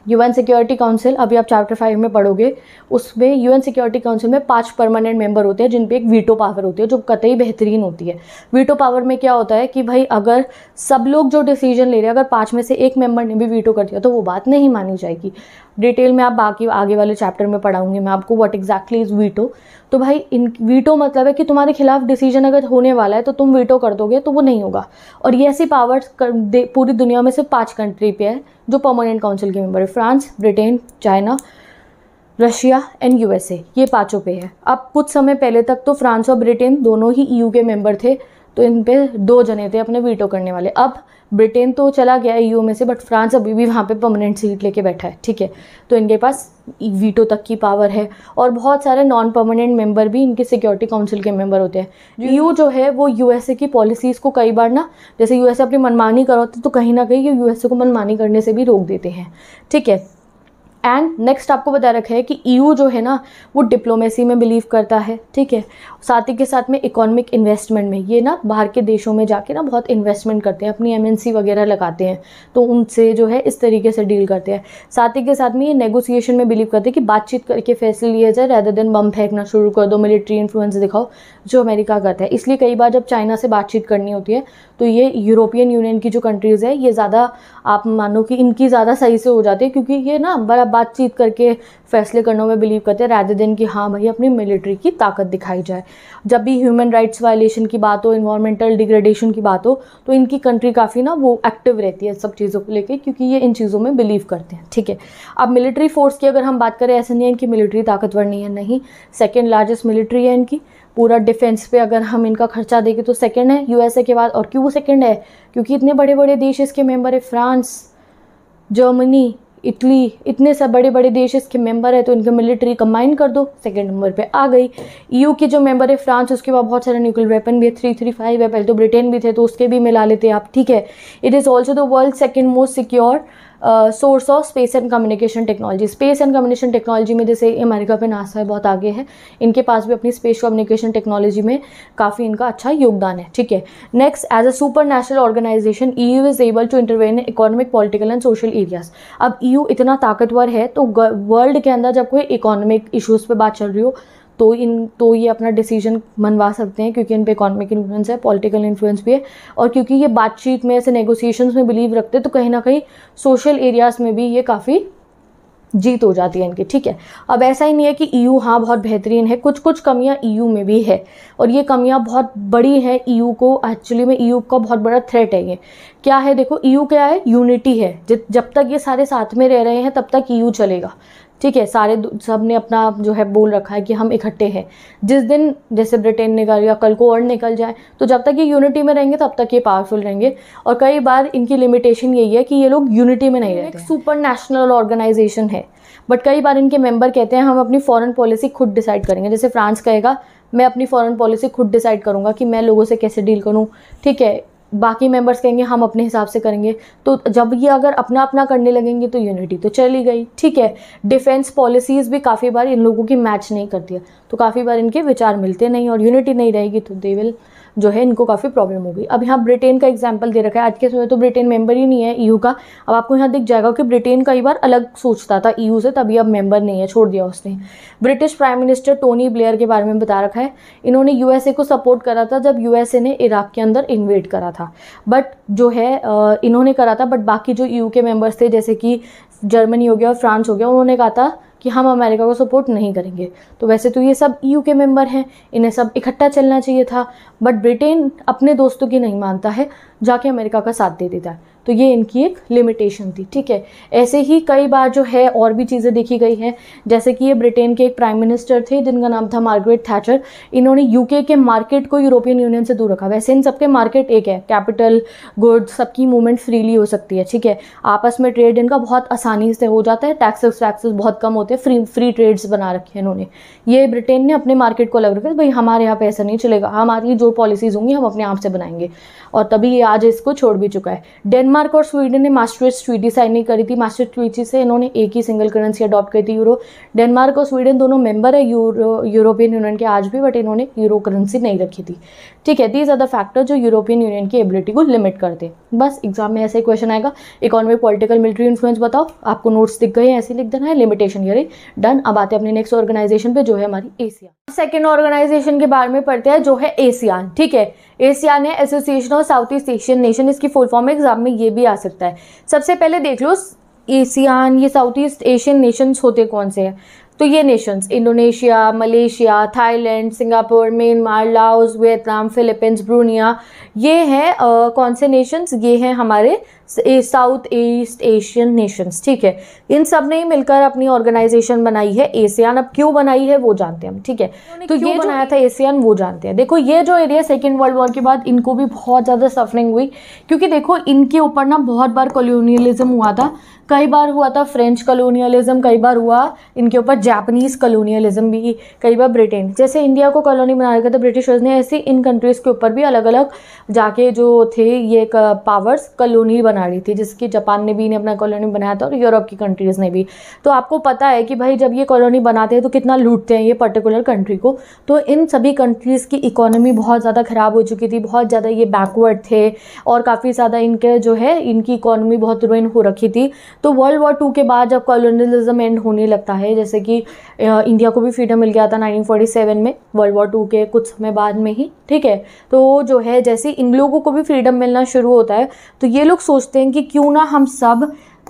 यूएन सिक्योरिटी काउंसिल अभी आप चैप्टर फाइव में पढ़ोगे उसमें यूएन सिक्योरिटी काउंसिल में पांच परमानेंट मेंबर होते हैं जिन पे एक वीटो पावर होती है जो कतई बेहतरीन होती है वीटो पावर में क्या होता है कि भाई अगर सब लोग जो डिसीजन ले रहे हैं अगर पाँच में से एक मेंबर ने भी वीटो कर दिया तो वो बात नहीं मानी जाएगी डिटेल में आप बाकी आगे वाले चैप्टर में पढ़ाऊंगी मैं आपको व्हाट एग्जैक्टली इज़ वीटो तो भाई इन वीटो मतलब है कि तुम्हारे खिलाफ डिसीजन अगर होने वाला है तो तुम वीटो कर दोगे तो वो नहीं होगा और ये ऐसी पावर्स पूरी दुनिया में सिर्फ पाँच कंट्री पे है जो परमानेंट काउंसिल के मेम्बर है France Britain China Russia and यू ये पाँचों पे है अब कुछ समय पहले तक तो फ्रांस और ब्रिटेन दोनों ही ई के मेंबर थे तो इन पर दो जने थे अपने वीटो करने वाले अब ब्रिटेन तो चला गया ईयू e में से बट फ्रांस अभी भी वहाँ पे परमानेंट सीट लेके बैठा है ठीक है तो इनके पास वीटो तक की पावर है और बहुत सारे नॉन परमानेंट मेंबर भी इनके सिक्योरिटी काउंसिल के मेंबर होते हैं यू e जो है वो यूएसए की पॉलिसीज़ को कई बार ना जैसे यूएसए अपनी मनमानी करो तो कहीं ना कहीं ये यूएसए को मनमानी करने से भी रोक देते हैं ठीक है एंड नेक्स्ट आपको बता रखा है कि ईयू e जो है ना वो डिप्लोमेसी में बिलीव करता है ठीक है साथ ही के साथ में इकोनॉमिक इन्वेस्टमेंट में ये ना बाहर के देशों में जाके ना बहुत इन्वेस्टमेंट करते हैं अपनी एमएनसी वगैरह लगाते हैं तो उनसे जो है इस तरीके से डील करते हैं साथ ही के साथ में ये नेगोसिएशन में बिलीव करते हैं कि बातचीत करके फैसले लिए जाए रैदर देन बम फेंकना शुरू कर दो मिलिट्री इन्फ्लुएंस दिखाओ जो अमेरिका करता है इसलिए कई बार जब चाइना से बातचीत करनी होती है तो ये यूरोपियन यूनियन की जो कंट्रीज़ है ये ज़्यादा आप मानो कि इनकी ज़्यादा सही से हो जाती है क्योंकि ये ना बड़ा बातचीत करके फैसले करने में बिलीव करते हैं रैदर दिन कि हाँ भाई अपनी मिलिट्री की ताकत दिखाई जाए जब भी ह्यूमन राइट्स वायलेशन की बात हो इन्वायरमेंटल डिग्रेडेशन की बात हो तो इनकी कंट्री काफ़ी ना वो एक्टिव रहती है सब चीज़ों को लेकर क्योंकि ये इन चीज़ों में बिलीव करते हैं ठीक है अब मिलिट्री फोर्स की अगर हम बात करें ऐसा नहीं है इनकी मिलिट्री ताकतवर नहीं है नहीं सेकेंड लार्जेस्ट मिलिट्री है इनकी पूरा डिफेंस पे अगर हम इनका खर्चा देखें तो सेकंड है यूएसए के बाद और क्यों वो सेकंड है क्योंकि इतने बड़े बड़े देश इसके मेंबर है फ्रांस जर्मनी इटली इतने सब बड़े बड़े देश इसके मेंबर है तो इनके मिलिट्री कंबाइन कर दो सेकंड नंबर पे आ गई ईयू e के जो मेंबर है फ्रांस उसके बाद बहुत सारे न्यूक्लियर वेपन भी है थ्री थ्री फाइव है पहले तो ब्रिटेन भी थे तो उसके भी मिला लेते आप ठीक है it is also the world second most secure source of space and communication technology space and communication technology में जैसे अमेरिका पे नासा है बहुत आगे है इनके पास भी अपनी स्पेस कम्युनिकेशन टेक्नोलॉजी में काफ़ी इनका अच्छा योगदान है ठीक है next as a super national organisation E U is able to intervene economic political and social areas अब ई e यू इतना ताकतवर है तो वर्ल्ड के अंदर जब कोई इकोनॉमिक इशूज़ पर बात चल रही हो तो इन तो ये अपना डिसीजन मनवा सकते हैं क्योंकि इन पर इकोनॉमिक इन्फ्लुएंस है पॉलिटिकल इन्फ्लुएंस भी है और क्योंकि ये बातचीत में ऐसे नेगोशिएशंस में बिलीव रखते हैं तो कहीं ना कहीं सोशल एरियाज़ में भी ये काफ़ी जीत हो जाती है इनकी ठीक है अब ऐसा ही नहीं है कि ई e यू हाँ बहुत बेहतरीन है कुछ कुछ कमियाँ ई e यू में भी है और ये कमियाँ बहुत बड़ी हैं ई e यू को एक्चुअली में ई यू का बहुत बड़ा थ्रेट है ये क्या है देखो ई यू क्या है यूनिटी है जब तक ये सारे साथ में रह रहे हैं तब तक ई यू चलेगा ठीक है सारे सब ने अपना जो है बोल रखा है कि हम इकट्ठे हैं जिस दिन जैसे ब्रिटेन निकल या कल को और निकल जाए तो जब तक ये यूनिटी में रहेंगे तब तक ये पावरफुल रहेंगे और कई बार इनकी लिमिटेशन यही है कि ये लोग यूनिटी में नहीं रहते सुपर नेशनल ऑर्गेनाइजेशन है बट कई बार इनके मेंबर कहते हैं हम अपनी फॉरन पॉलिसी खुद डिसाइड करेंगे जैसे फ्रांस कहेगा मैं अपनी फॉरेन पॉलिसी खुद डिसाइड करूँगा कि मैं लोगों से कैसे डील करूँ ठीक है बाकी मेंबर्स कहेंगे हम अपने हिसाब से करेंगे तो जब ये अगर अपना अपना करने लगेंगे तो यूनिटी तो चली गई ठीक है डिफेंस पॉलिसीज़ भी काफ़ी बार इन लोगों की मैच नहीं करती है तो काफ़ी बार इनके विचार मिलते नहीं और यूनिटी नहीं रहेगी तो दे विल जो है इनको काफ़ी प्रॉब्लम होगी अब यहाँ ब्रिटेन का एग्जाम्पल दे रखा है आज के समय तो ब्रिटेन मेंबर ही नहीं है ईयू e का अब आपको यहाँ दिख जाएगा कि ब्रिटेन कई बार अलग सोचता था ईयू e से तभी अब मेंबर नहीं है छोड़ दिया उसने British prime minister Tony Blair के बारे में बता रखा है इन्होंने यू को सपोर्ट करा था जब यू ने इराक के अंदर इन्वेट करा था बट जो है इन्होंने करा था बट बाकी जो यू e के मेम्बर्स थे जैसे कि जर्मनी हो गया और फ्रांस हो गया उन्होंने कहा था कि हम अमेरिका को सपोर्ट नहीं करेंगे तो वैसे तो ये सब ईयू के मेंबर हैं इन्हें सब इकट्ठा चलना चाहिए था बट ब्रिटेन अपने दोस्तों की नहीं मानता है जाके अमेरिका का साथ दे देता है तो ये इनकी एक लिमिटेशन थी ठीक है ऐसे ही कई बार जो है और भी चीज़ें देखी गई हैं जैसे कि ये ब्रिटेन के एक प्राइम मिनिस्टर थे जिनका नाम था मार्गरेट थैचर इन्होंने यूके के मार्केट को यूरोपियन यूनियन से दूर रखा वैसे इन सबके मार्केट एक है कैपिटल गुड्स सबकी मूवमेंट फ्रीली हो सकती है ठीक है आपस में ट्रेड इनका बहुत आसानी से हो जाता है टैक्सेस वैक्सेस बहुत कम होते हैं फ्री फ्री ट्रेड्स बना रखे हैं इन्होंने ये ब्रिटेन ने अपने मार्केट को अलग रखा भाई हमारे यहाँ पे ऐसा नहीं चलेगा हमारी जो पॉलिसीज़ होंगी हम अपने आप से बनाएंगे और तभी ये आज इसको छोड़ भी चुका है डेनमार्क डेनमार्क और स्वीडन ने मास्टर ट्रीटी साइन नहीं करी थी मास्टर ट्रीटी से इन्होंने एक ही सिंगल करेंसी अडॉप्ट करी थी यूरो डेनमार्क और स्वीडन दोनों मेंबर है यूरो यूरोपियन यूनियन के आज भी बट इन्होंने यूरो करेंसी नहीं रखी थी ठीक है दीज आर द फैक्टर जो यूरोपियन यूनियन की एबिलिटी को लिमिट करते बस एग्जाम में ऐसा ही क्वेश्चन आएगा इकोनॉमिक पॉलिटिकल मिलिट्री इन्फ्लुएंस बताओ आपको नोट्स दिख गए ऐसे लिख देना है लिमिटेशन ये डन अब आते हैं अपने नेक्स्ट ऑर्गेनाइजेशन पे जो है हमारी एशिया सेकेंड ऑर्गेनाइजेशन के बारे में पढ़ते हैं जो है एशियान ठीक है एशियान ने association of South East Asian nation इसकी फुल फॉर्म एग्जाम में ये भी आ सकता है सबसे पहले देख लो एशियान ये साउथ ईस्ट एशियन नेशंस होते कौन से हैं तो ये nations Indonesia Malaysia Thailand Singapore Myanmar Laos Vietnam Philippines Brunei ये हैं कौन से नेशंस ये हैं हमारे साउथ ईस्ट एशियन नेशंस ठीक है इन सब ने ही मिलकर अपनी ऑर्गेनाइजेशन बनाई है एशियान अब क्यों बनाई है वो जानते हैं हम ठीक है तो ये बनाया था एशियान वो जानते हैं देखो ये जो एरिया सेकेंड वर्ल्ड वॉर के बाद इनको भी बहुत ज़्यादा सफरिंग हुई क्योंकि देखो इनके ऊपर ना बहुत बार कॉलोनियलिज्म हुआ था कई बार हुआ था फ्रेंच कॉलोनियलिज्म कई बार हुआ इनके ऊपर जापानीज़ कॉलोनियलिज्म भी कई बार ब्रिटेन जैसे इंडिया को कॉलोनी बनाया गया था ब्रिटिशर्स ने ऐसे इन कंट्रीज़ के ऊपर भी अलग अलग जाके जो थे ये पावर्स कॉलोनी बना बना रही थी जिसकी जापान ने भी इन्हें अपना कॉलोनी बनाया था और यूरोप की कंट्रीज़ ने भी तो आपको पता है कि भाई जब ये कॉलोनी बनाते हैं तो कितना लूटते हैं ये पर्टिकुलर कंट्री को तो इन सभी कंट्रीज़ की इकोनॉमी बहुत ज़्यादा ख़राब हो चुकी थी बहुत ज़्यादा ये बैकवर्ड थे और काफ़ी ज़्यादा इनके जो है इनकी इकोनॉमी बहुत रुइन हो रखी थी तो वर्ल्ड वॉर टू के बाद जब कॉलोनलिज्म एंड होने लगता है जैसे कि इंडिया को भी फ्रीडम मिल गया था नाइनटीन में वर्ल्ड वॉर टू के कुछ समय बाद में ही ठीक है तो जो है जैसे इन लोगों को भी फ्रीडम मिलना शुरू होता है तो ये लोग सोच सोचते हैं कि क्यों ना हम सब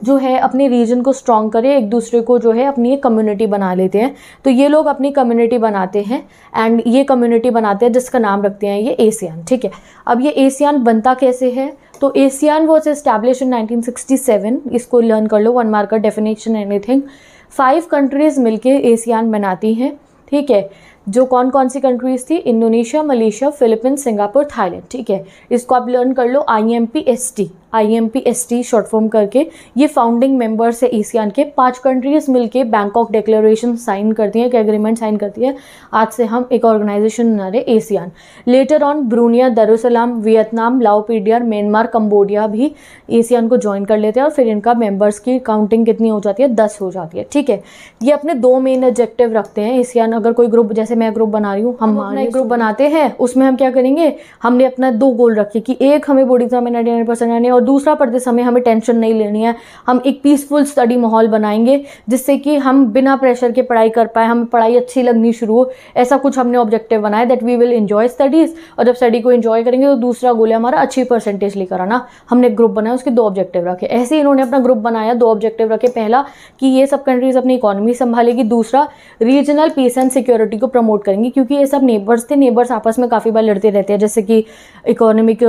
जो है अपने रीजन को स्ट्रॉन्ग करें एक दूसरे को जो है अपनी एक कम्युनिटी बना लेते हैं तो ये लोग अपनी कम्युनिटी बनाते हैं एंड ये कम्युनिटी बनाते हैं जिसका नाम रखते हैं ये एसियान ठीक है अब ये एशियान बनता कैसे है तो एशियान वॉज इस्टेब्लिश इन 1967 इसको लर्न कर लो वन मार्क का डेफिनेशन एनीथिंग फाइव कंट्रीज़ मिलके एशियान बनाती हैं ठीक है जो कौन कौन सी कंट्रीज़ थी Indonesia Malaysia Philippines Singapore Thailand ठीक है इसको आप लर्न कर लो I M P S T I M P S T short form करके ये फाउंडिंग मेंबर्स है एशियान के पांच कंट्रीज़ मिलके बैंकॉक डिक्लेरेशन साइन करती हैं एक एग्रीमेंट साइन करती है आज से हम एक ऑर्गेनाइजेशन बना रहे ASEAN later on Brunei Darussalam Vietnam Lao PDR Myanmar Cambodia भी एशियान e को ज्वाइन कर लेते हैं और फिर इनका मेम्बर्स की काउंटिंग कितनी हो जाती है दस हो जाती है ठीक है ये अपने दो मेन ऑब्जेक्टिव रखते हैं एशियान e अगर कोई ग्रुप जैसे मैं ग्रुप बना रही हूँ हम एक ग्रुप बनाते हैं उसमें हम क्या करेंगे हमने अपना दो गोल रखे कि एक हमें बुढ़ी में परसेंट आने और दूसरा पढ़ते समय हमें टेंशन नहीं लेनी है हम एक पीसफुल स्टडी माहौल बनाएंगे जिससे कि हम बिना प्रेशर के पढ़ाई कर पाए हमें पढ़ाई अच्छी लगनी शुरू हो ऐसा कुछ हमने ऑब्जेक्टिव बनाया that we will enjoy studies और जब स्टडी को इन्जॉय करेंगे तो दूसरा गोल है हमारा अच्छी परसेंटेज लेकर आना हमने ग्रुप बनाया उसके दो ऑब्जेक्टिव रखे ऐसे ही इन्होंने अपना ग्रुप बनाया दो ऑब्जेक्टिव रखे पहला कि ये सब कंट्रीज़ अपनी इकोनॉमी संभालेगी दूसरा रीजनल पीस एंड सिक्योरिटी को प्रमोट करेंगी क्योंकि ये सब नेबर्स थे नेबर्स आपस में काफ़ी बार लड़ते रहते हैं जैसे कि इकोनॉमिक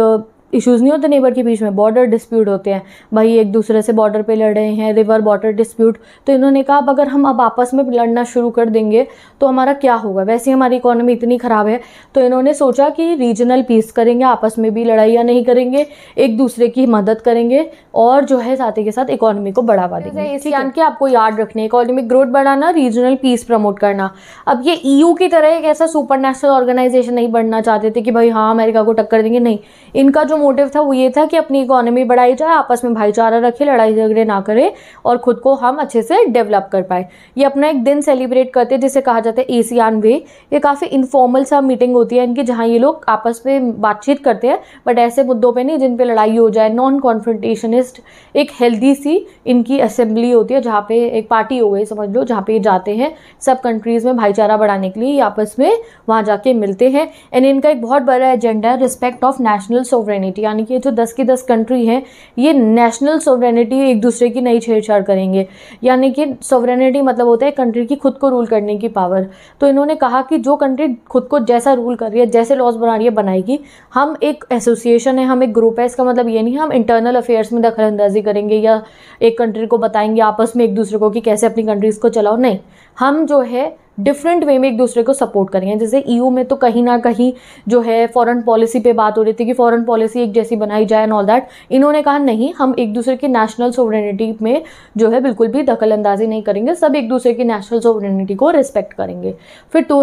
इश्यूज़ नहीं होते नेबर के बीच में बॉर्डर डिस्प्यूट होते हैं भाई एक दूसरे से बॉर्डर पे लड़ रहे हैं रिवर बॉर्डर डिस्प्यूट तो इन्होंने कहा अब अगर हम अब आपस में लड़ना शुरू कर देंगे तो हमारा क्या होगा वैसे हमारी इकोनॉमी इतनी ख़राब है तो इन्होंने सोचा कि रीजनल पीस करेंगे आपस में भी लड़ाइयाँ नहीं करेंगे एक दूसरे की मदद करेंगे और जो है साथ के साथ इकोनॉमी को बढ़ावा देंगे इस ज्ञान के आपको याद रखने इकोनॉमिक ग्रोथ बढ़ाना रीजनल पीस प्रमोट करना अब ये ई की तरह एक ऐसा सुपर ऑर्गेनाइजेशन नहीं बनना चाहते थे कि भाई हाँ अमेरिका को टक्कर देंगे नहीं इनका जो मोटिव था वो ये था कि अपनी इकोनॉमी बढ़ाई जाए आपस में भाईचारा रखे लड़ाई झगड़े ना करें और ख़ुद को हम अच्छे से डेवलप कर पाए ये अपना एक दिन सेलिब्रेट करते हैं जिसे कहा जाता है एशियान वे ये काफ़ी इनफॉर्मल सा मीटिंग होती है इनकी जहाँ ये लोग आपस में बातचीत करते हैं बट ऐसे मुद्दों पर नहीं जिन पर लड़ाई हो जाए नॉन कॉन्फ्रेंटेशनिस्ट एक हेल्दी सी इनकी असेंबली होती है जहाँ पे एक पार्टी हो गई समझ लो जहाँ पे ये जाते हैं सब कंट्रीज़ में भाईचारा बढ़ाने के लिए ये आपस में वहाँ जाके मिलते हैं एंड इनका एक बहुत बड़ा एजेंडा है respect of national sovereignty sovereignty यानी कि जो दस की दस कंट्री हैं ये नेशनल सोवरेनिटी एक दूसरे की नई छेड़छाड़ करेंगे यानी कि सोवरेनिटी मतलब होता है कंट्री की खुद को रूल करने की पावर तो इन्होंने कहा कि जो कंट्री खुद को जैसा रूल कर रही है जैसे लॉज बना रही है बनाएगी हम एक एसोसिएशन है हम एक ग्रुप है इसका मतलब ये नहीं हम इंटरनल अफेयर्स में दखल अंदाजी करेंगे या एक कंट्री को बताएंगे आपस में एक दूसरे को कि कैसे अपनी कंट्रीज़ को चलाओ नहीं हम जो है डिफरेंट वे में एक दूसरे को सपोर्ट करेंगे जैसे ईयू e में तो कहीं ना कहीं जो है फॉरेन पॉलिसी पे बात हो रही थी कि फॉरेन पॉलिसी एक जैसी बनाई जाए एंड ऑल दैट इन्होंने कहा नहीं हम एक दूसरे की नेशनल सोवरेनिटी में जो है बिल्कुल भी दखल अंदाजी नहीं करेंगे सब एक दूसरे की नेशनल सोवरेनिटी को रिस्पेक्ट करेंगे फिर दो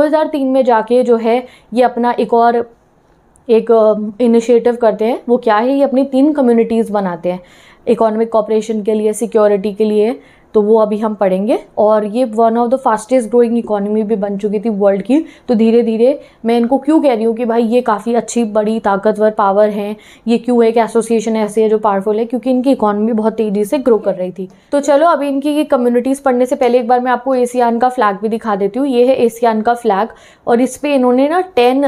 में जाके जो है ये अपना एक और एक इनिशिएटिव करते हैं वो क्या है ये अपनी तीन कम्युनिटीज़ बनाते हैं इकोनॉमिक कॉपरेशन के लिए सिक्योरिटी के लिए तो वो अभी हम पढ़ेंगे और ये one of the fastest growing economy भी बन चुकी थी वर्ल्ड की तो धीरे धीरे मैं इनको क्यों कह रही हूँ कि भाई ये काफ़ी अच्छी बड़ी ताकतवर पावर हैं ये क्यों है एक एसोसिएशन ऐसे है जो पावरफुल है क्योंकि इनकी इकोनॉमी बहुत तेज़ी से ग्रो कर रही थी तो चलो अभी इनकी ये कम्युनिटीज़ पढ़ने से पहले एक बार मैं आपको एसियान का फ्लैग भी दिखा देती हूँ ये है एसियान का फ्लैग और इस पर इन्होंने ना टेन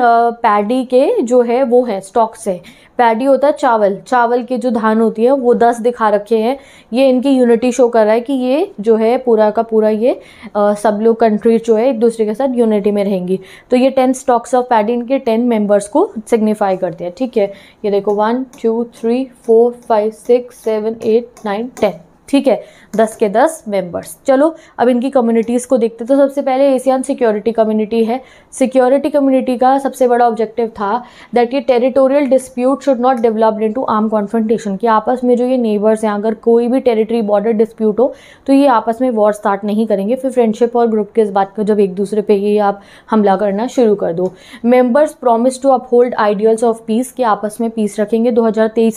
पैडी के जो है वो है स्टॉक्स है पैडी होता है चावल चावल के जो धान होती है वो दस दिखा रखे हैं ये इनकी यूनिटी शो कर रहा है कि ये ये जो है पूरा का पूरा ये आ, सब लोग कंट्रीज जो है एक दूसरे के साथ यूनिटी में रहेंगी तो ये टेन स्टॉक्स ऑफ पैडिन के टेन मेंबर्स को सिग्निफाई करते हैं ठीक है ये देखो one two three four five six seven eight nine ten ठीक है दस के दस मेंबर्स चलो अब इनकी कम्युनिटीज़ को देखते तो सबसे पहले एशियन सिक्योरिटी कम्युनिटी है सिक्योरिटी कम्युनिटी का सबसे बड़ा ऑब्जेक्टिव था दैट ये territorial dispute should not developed into arm confrontation कि आपस में जो ये नेबर्स हैं अगर कोई भी टेरिटरी बॉर्डर डिस्प्यूट हो तो ये आपस में वॉर स्टार्ट नहीं करेंगे फिर फ्रेंडशिप और ग्रुप के इस बात को जब एक दूसरे पर ही आप हमला करना शुरू कर दो members promise to uphold ideals of peace कि आपस में पीस रखेंगे दो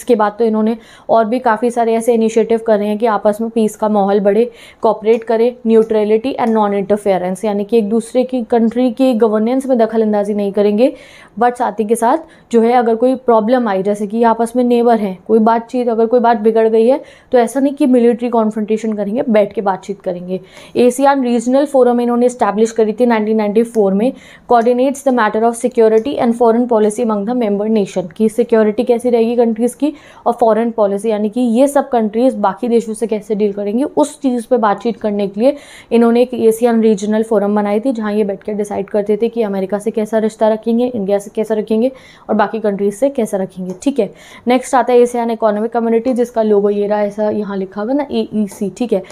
के बाद तो इन्होंने और भी काफ़ी सारे ऐसे इनिशिएटिव कर रहे हैं कि आपस में पीस का माहौल बढ़े कॉपरेट करें न्यूट्रलिटी एंड नॉन इंटरफेरेंस यानी कि एक दूसरे की कंट्री की गवर्नेंस में दखल अंदाजी नहीं करेंगे बट साथ ही के साथ जो है अगर कोई प्रॉब्लम आई जैसे कि आपस में नेबर हैं कोई बातचीत अगर कोई बात बिगड़ गई है तो ऐसा नहीं कि मिलिट्री कॉन्फ्रेंटेशन करेंगे बैठ के बातचीत करेंगे एशियान रीजनल फोरम इन्होंने इस्टेब्लिश करी थी नाइनटीन में coordinates the matter of security and foreign policy among the member nation की सिक्योरिटी कैसी रहेगी कंट्रीज़ की और फॉरन पॉलिसी यानी कि ये सब कंट्रीज़ बाकी देशों से कैसे डील करेंगे उस चीज़ पर बातचीत करने के लिए इन्होंने एक एशियन रीजनल फोरम बनाई थी जहाँ ये बैठ कर डिसाइड करते थे कि अमेरिका से कैसा रिश्ता रखेंगे इंडिया से कैसा रखेंगे और बाकी कंट्रीज से कैसा रखेंगे ठीक है नेक्स्ट आता है एशियन इकोनॉमिक कम्युनिटी जिसका लोगो ये रहा ऐसा यहाँ लिखा हुआ ना ए e ठीक है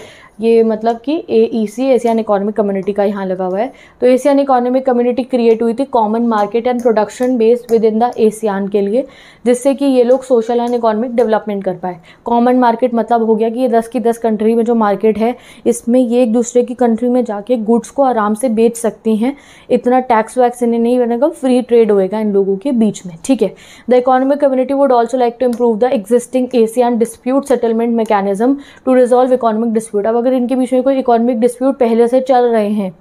ये मतलब कि A E C Asian economic community का यहाँ लगा हुआ है तो एशियन इकोनॉमिक कम्युनिटी क्रिएट हुई थी common market and production based within the ASEAN के लिए जिससे कि ये लोग सोशल एंड इकोनॉमिक डेवलपमेंट कर पाए कॉमन मार्केट मतलब हो गया कि ये दस की दस कंट्री में जो मार्केट है इसमें ये एक दूसरे की कंट्री में जाके गुड्स को आराम से बेच सकती हैं इतना टैक्स वैक्स इन्हें नहीं बनेगा फ्री ट्रेड होएगा इन लोगों के बीच में ठीक है the economic community would also like to improve the existing ASEAN dispute settlement mechanism to resolve economic dispute अब अगर इनके बीच में कोई इकोनॉमिक डिस्प्यूट पहले से चल रहे हैं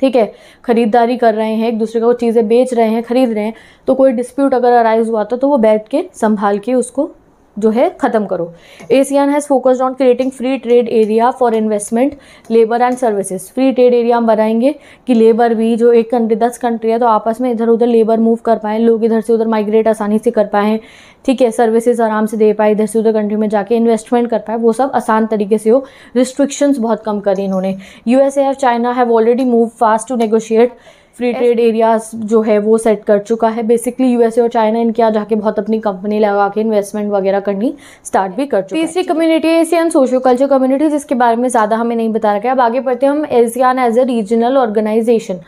ठीक है ख़रीदारी कर रहे हैं एक दूसरे को चीज़ें बेच रहे हैं ख़रीद रहे हैं तो कोई डिस्प्यूट अगर अराइज हुआ था तो वो बैठ के संभाल के उसको जो है ख़त्म करो ASEAN has focused on creating free trade area for investment labour and services free trade area हम बनाएंगे कि लेबर भी जो एक कंट्री दस कंट्री है तो आपस में इधर उधर लेबर मूव कर पाएँ लोग इधर से उधर माइग्रेट आसानी से कर पाएँ ठीक है सर्विसेज आराम से दे पाए इधर से उधर कंट्री में जाके इन्वेस्टमेंट कर पाए वो सब आसान तरीके से हो रिस्ट्रिक्शंस बहुत कम करी इन्होंने यू एस एफ और China have already move fast to negotiate free trade areas जो है वो सेट कर चुका है बेसिकली यूएसए और चाइना इनके यहाँ जाके बहुत अपनी कंपनी लगा के इन्वेस्टमेंट वगैरह करनी स्टार्ट भी कर चुकी है तीसरी community Asian socio culture community जिसके बारे में ज़्यादा हमें नहीं बताया गया अब आगे बढ़ते हम ASEAN as a regional organization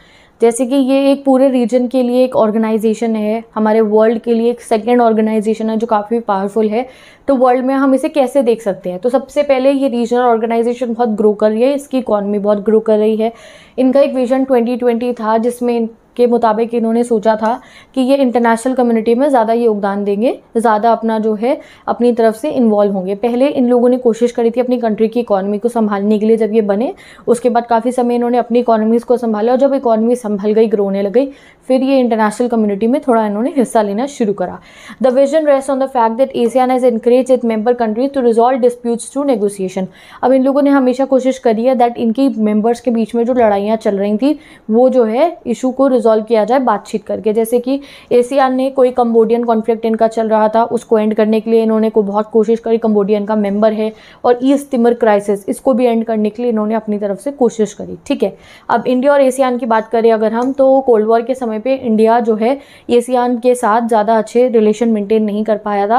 जैसे कि ये एक पूरे रीजन के लिए एक ऑर्गेनाइजेशन है हमारे वर्ल्ड के लिए एक सेकेंड ऑर्गेनाइजेशन है जो काफ़ी पावरफुल है तो वर्ल्ड में हम इसे कैसे देख सकते हैं तो सबसे पहले ये रीजनल ऑर्गेनाइजेशन बहुत ग्रो कर रही है इसकी इकॉनमी बहुत ग्रो कर रही है इनका एक विजन 2020 था जिसमें के मुताबिक इन्होंने सोचा था कि ये इंटरनेशनल कम्युनिटी में ज़्यादा योगदान देंगे ज़्यादा अपना जो है अपनी तरफ से इन्वॉल्व होंगे पहले इन लोगों ने कोशिश करी थी अपनी कंट्री की इकॉनमी को संभालने के लिए जब ये बने उसके बाद काफ़ी समय इन्होंने अपनी इकॉनमीज़ को संभाला और जब इकॉनमी संभल गई ग्रो होने लग गई फिर ये इंटरनेशनल कम्युनिटी में थोड़ा इन्होंने हिस्सा लेना शुरू करा the vision rest on the fact that ASEAN as increase its member countries to resolve disputes through negotiation अब इन लोगों ने हमेशा कोशिश करी है दैट इनकी मेंबर्स के बीच में जो लड़ाइयाँ चल रही थी वो जो है इशू को रिजॉल्व किया जाए बातचीत करके जैसे कि एशियान ने कोई कम्बोडियन कॉन्फ्लिक्ट इनका चल रहा था उसको एंड करने के लिए इन्होंने को बहुत कोशिश करी कम्बोडियन का मेंबर है और ईस्ट तिमर क्राइसिस इसको भी एंड करने के लिए इन्होंने अपनी तरफ से कोशिश करी ठीक है अब इंडिया और एशियान की बात करें अगर हम तो कोल्ड वॉर के समय समय पे इंडिया जो है एसियान के साथ ज़्यादा अच्छे रिलेशन मेंटेन नहीं कर पाया था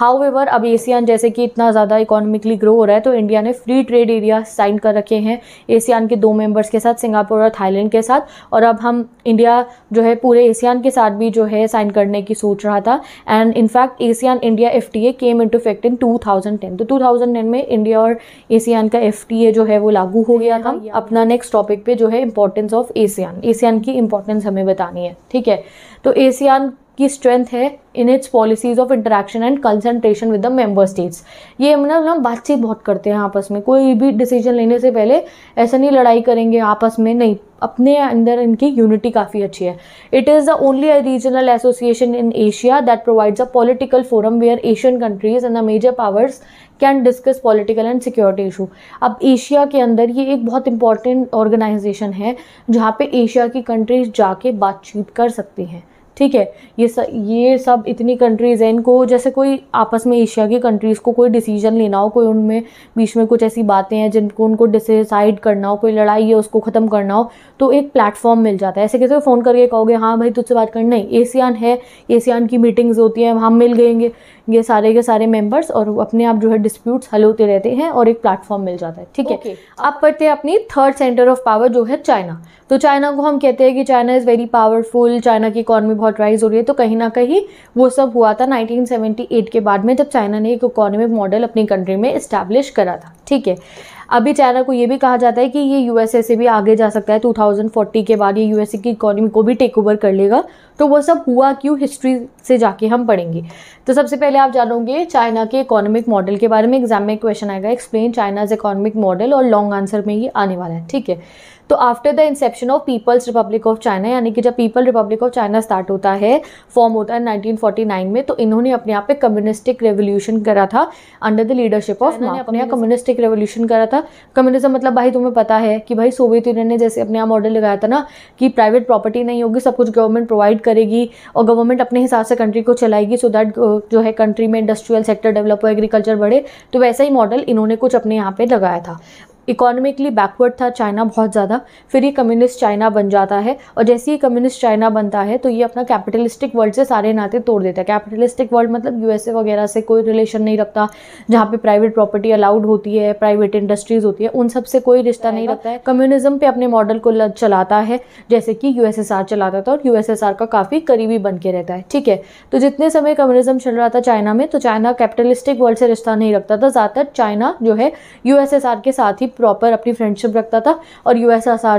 हाउ एवर अब एसियान जैसे कि इतना ज़्यादा इकोनॉमिकली ग्रो हो रहा है तो इंडिया ने फ्री ट्रेड एरिया साइन कर रखे हैं एसियान के दो मेंबर्स के साथ सिंगापुर और थाईलैंड के साथ और अब हम इंडिया जो है पूरे एसियान के साथ भी जो है साइन करने की सोच रहा था and in fact ASEAN India F T A came to effect in two thousand ten तो टू थाउजेंड टेन में इंडिया और एसियान का एफ टी ए जो है वो लागू हो गया था अपना नेक्स्ट टॉपिक पे जो है इंपॉर्टेंस ऑफ एसियान एसियान की इंपॉर्टेंस हमें बताना करानी है ठीक है तो एशियान की स्ट्रेंथ है in its policies of interaction and concentration with the member states ये हम ना बातचीत बहुत करते हैं आपस में कोई भी डिसीजन लेने से पहले ऐसा नहीं लड़ाई करेंगे आपस में नहीं अपने अंदर इनकी यूनिटी काफ़ी अच्छी है it is the only regional association in Asia that provides a political forum where Asian countries and the major powers can discuss political and security issue अब एशिया के अंदर ये एक बहुत इंपॉर्टेंट ऑर्गेनाइजेशन है जहाँ पे एशिया की कंट्रीज जाके बातचीत कर सकती हैं ठीक है ये सब ये सब इतनी कंट्रीज़ हैं इनको जैसे कोई आपस में एशिया की कंट्रीज़ को कोई डिसीजन लेना हो कोई उनमें बीच में कुछ ऐसी बातें हैं जिनको उनको डिसाइड करना हो कोई लड़ाई है उसको ख़त्म करना हो तो एक प्लेटफॉर्म मिल जाता है ऐसे कैसे फ़ोन करके कहोगे हाँ भाई तुझसे बात करनी नहीं एशियान है एशियान की मीटिंग्स होती हैं हम मिल गएंगे ये सारे के सारे मेंबर्स और अपने आप जो है डिस्प्यूट्स हल होते रहते हैं और एक प्लेटफॉर्म मिल जाता है ठीक है आप पढ़ते हैं अपनी थर्ड सेंटर ऑफ पावर जो है चाइना तो चाइना को हम कहते हैं कि China is very powerful China की इकॉनमी बहुत राइज हो रही है तो कहीं ना कहीं वो सब हुआ था नाइनटीन के बाद में जब चाइना ने एक इकोनॉमिक मॉडल अपनी कंट्री में इस्टेब्लिश करा था ठीक है अभी चाइना को ये भी कहा जाता है कि ये यूएसए से भी आगे जा सकता है 2040 के बाद ये यूएसए की इकोनॉमी को भी टेक ओवर कर लेगा तो वो सब हुआ क्यों हिस्ट्री से जाके हम पढ़ेंगे तो सबसे पहले आप जानोगे चाइना के इकोनॉमिक मॉडल के बारे में एग्जाम में क्वेश्चन आएगा एक्सप्लेन चाइनाज इकोनॉमिक मॉडल और लॉन्ग आंसर में ये आने वाला है ठीक है तो after the inception of People's Republic of China यानी कि जब people republic of China start होता है फॉर्म होता है 1949 में तो इन्होंने अपने आप पे कम्युनिस्टिक रेवोल्यूशन करा था अंडर द लीडरशिप ऑफ अपने कम्युनिस्टिक रेवोल्यूशन करा था था कम्युनिज्म मतलब भाई तुम्हें पता है कि भाई सोवियत यूनियन ने जैसे अपने आप मॉडल लगाया था ना कि प्राइवेट प्रॉपर्टी नहीं होगी सब कुछ गवर्नमेंट प्रोवाइड करेगी और गवर्नमेंट अपने हिसाब से कंट्री को चलाएगी सो दैट जो है कंट्री में इंडस्ट्रियल सेक्टर डेवलप हो एग्रीकल्चर बढ़े तो वैसा ही मॉडल इन्होंने कुछ अपने यहाँ पर लगाया था इकोनॉमिकली बैकवर्ड था चाइना बहुत ज़्यादा फिर ये कम्युनिस्ट चाइना बन जाता है और जैसे ही कम्युनिस्ट चाइना बनता है तो ये अपना कैपिटलिस्टिक वर्ल्ड से सारे नाते तोड़ देता है कैपिटलिस्टिक वर्ल्ड मतलब यूएसए वगैरह से कोई रिलेशन नहीं रखता जहाँ पे प्राइवेट प्रॉपर्टी अलाउड होती है प्राइवेट इंडस्ट्रीज होती है उन सब से कोई रिश्ता नहीं रखता है कम्युनिज्म पे अपने मॉडल को चलाता है जैसे कि यूएसएसआर चलाता था और यूएसएसआर का काफ़ी करीबी बन के रहता है ठीक है तो जितने समय कम्युनिज्म चल रहा था चाइना में तो चाइना कैपिटलिस्टिक वर्ल्ड से रिश्ता नहीं रखता था ज़्यादातर चाइना जो है यूएसएसआर के साथ ही प्रॉपर अपनी फ्रेंडशिप रखता था और यू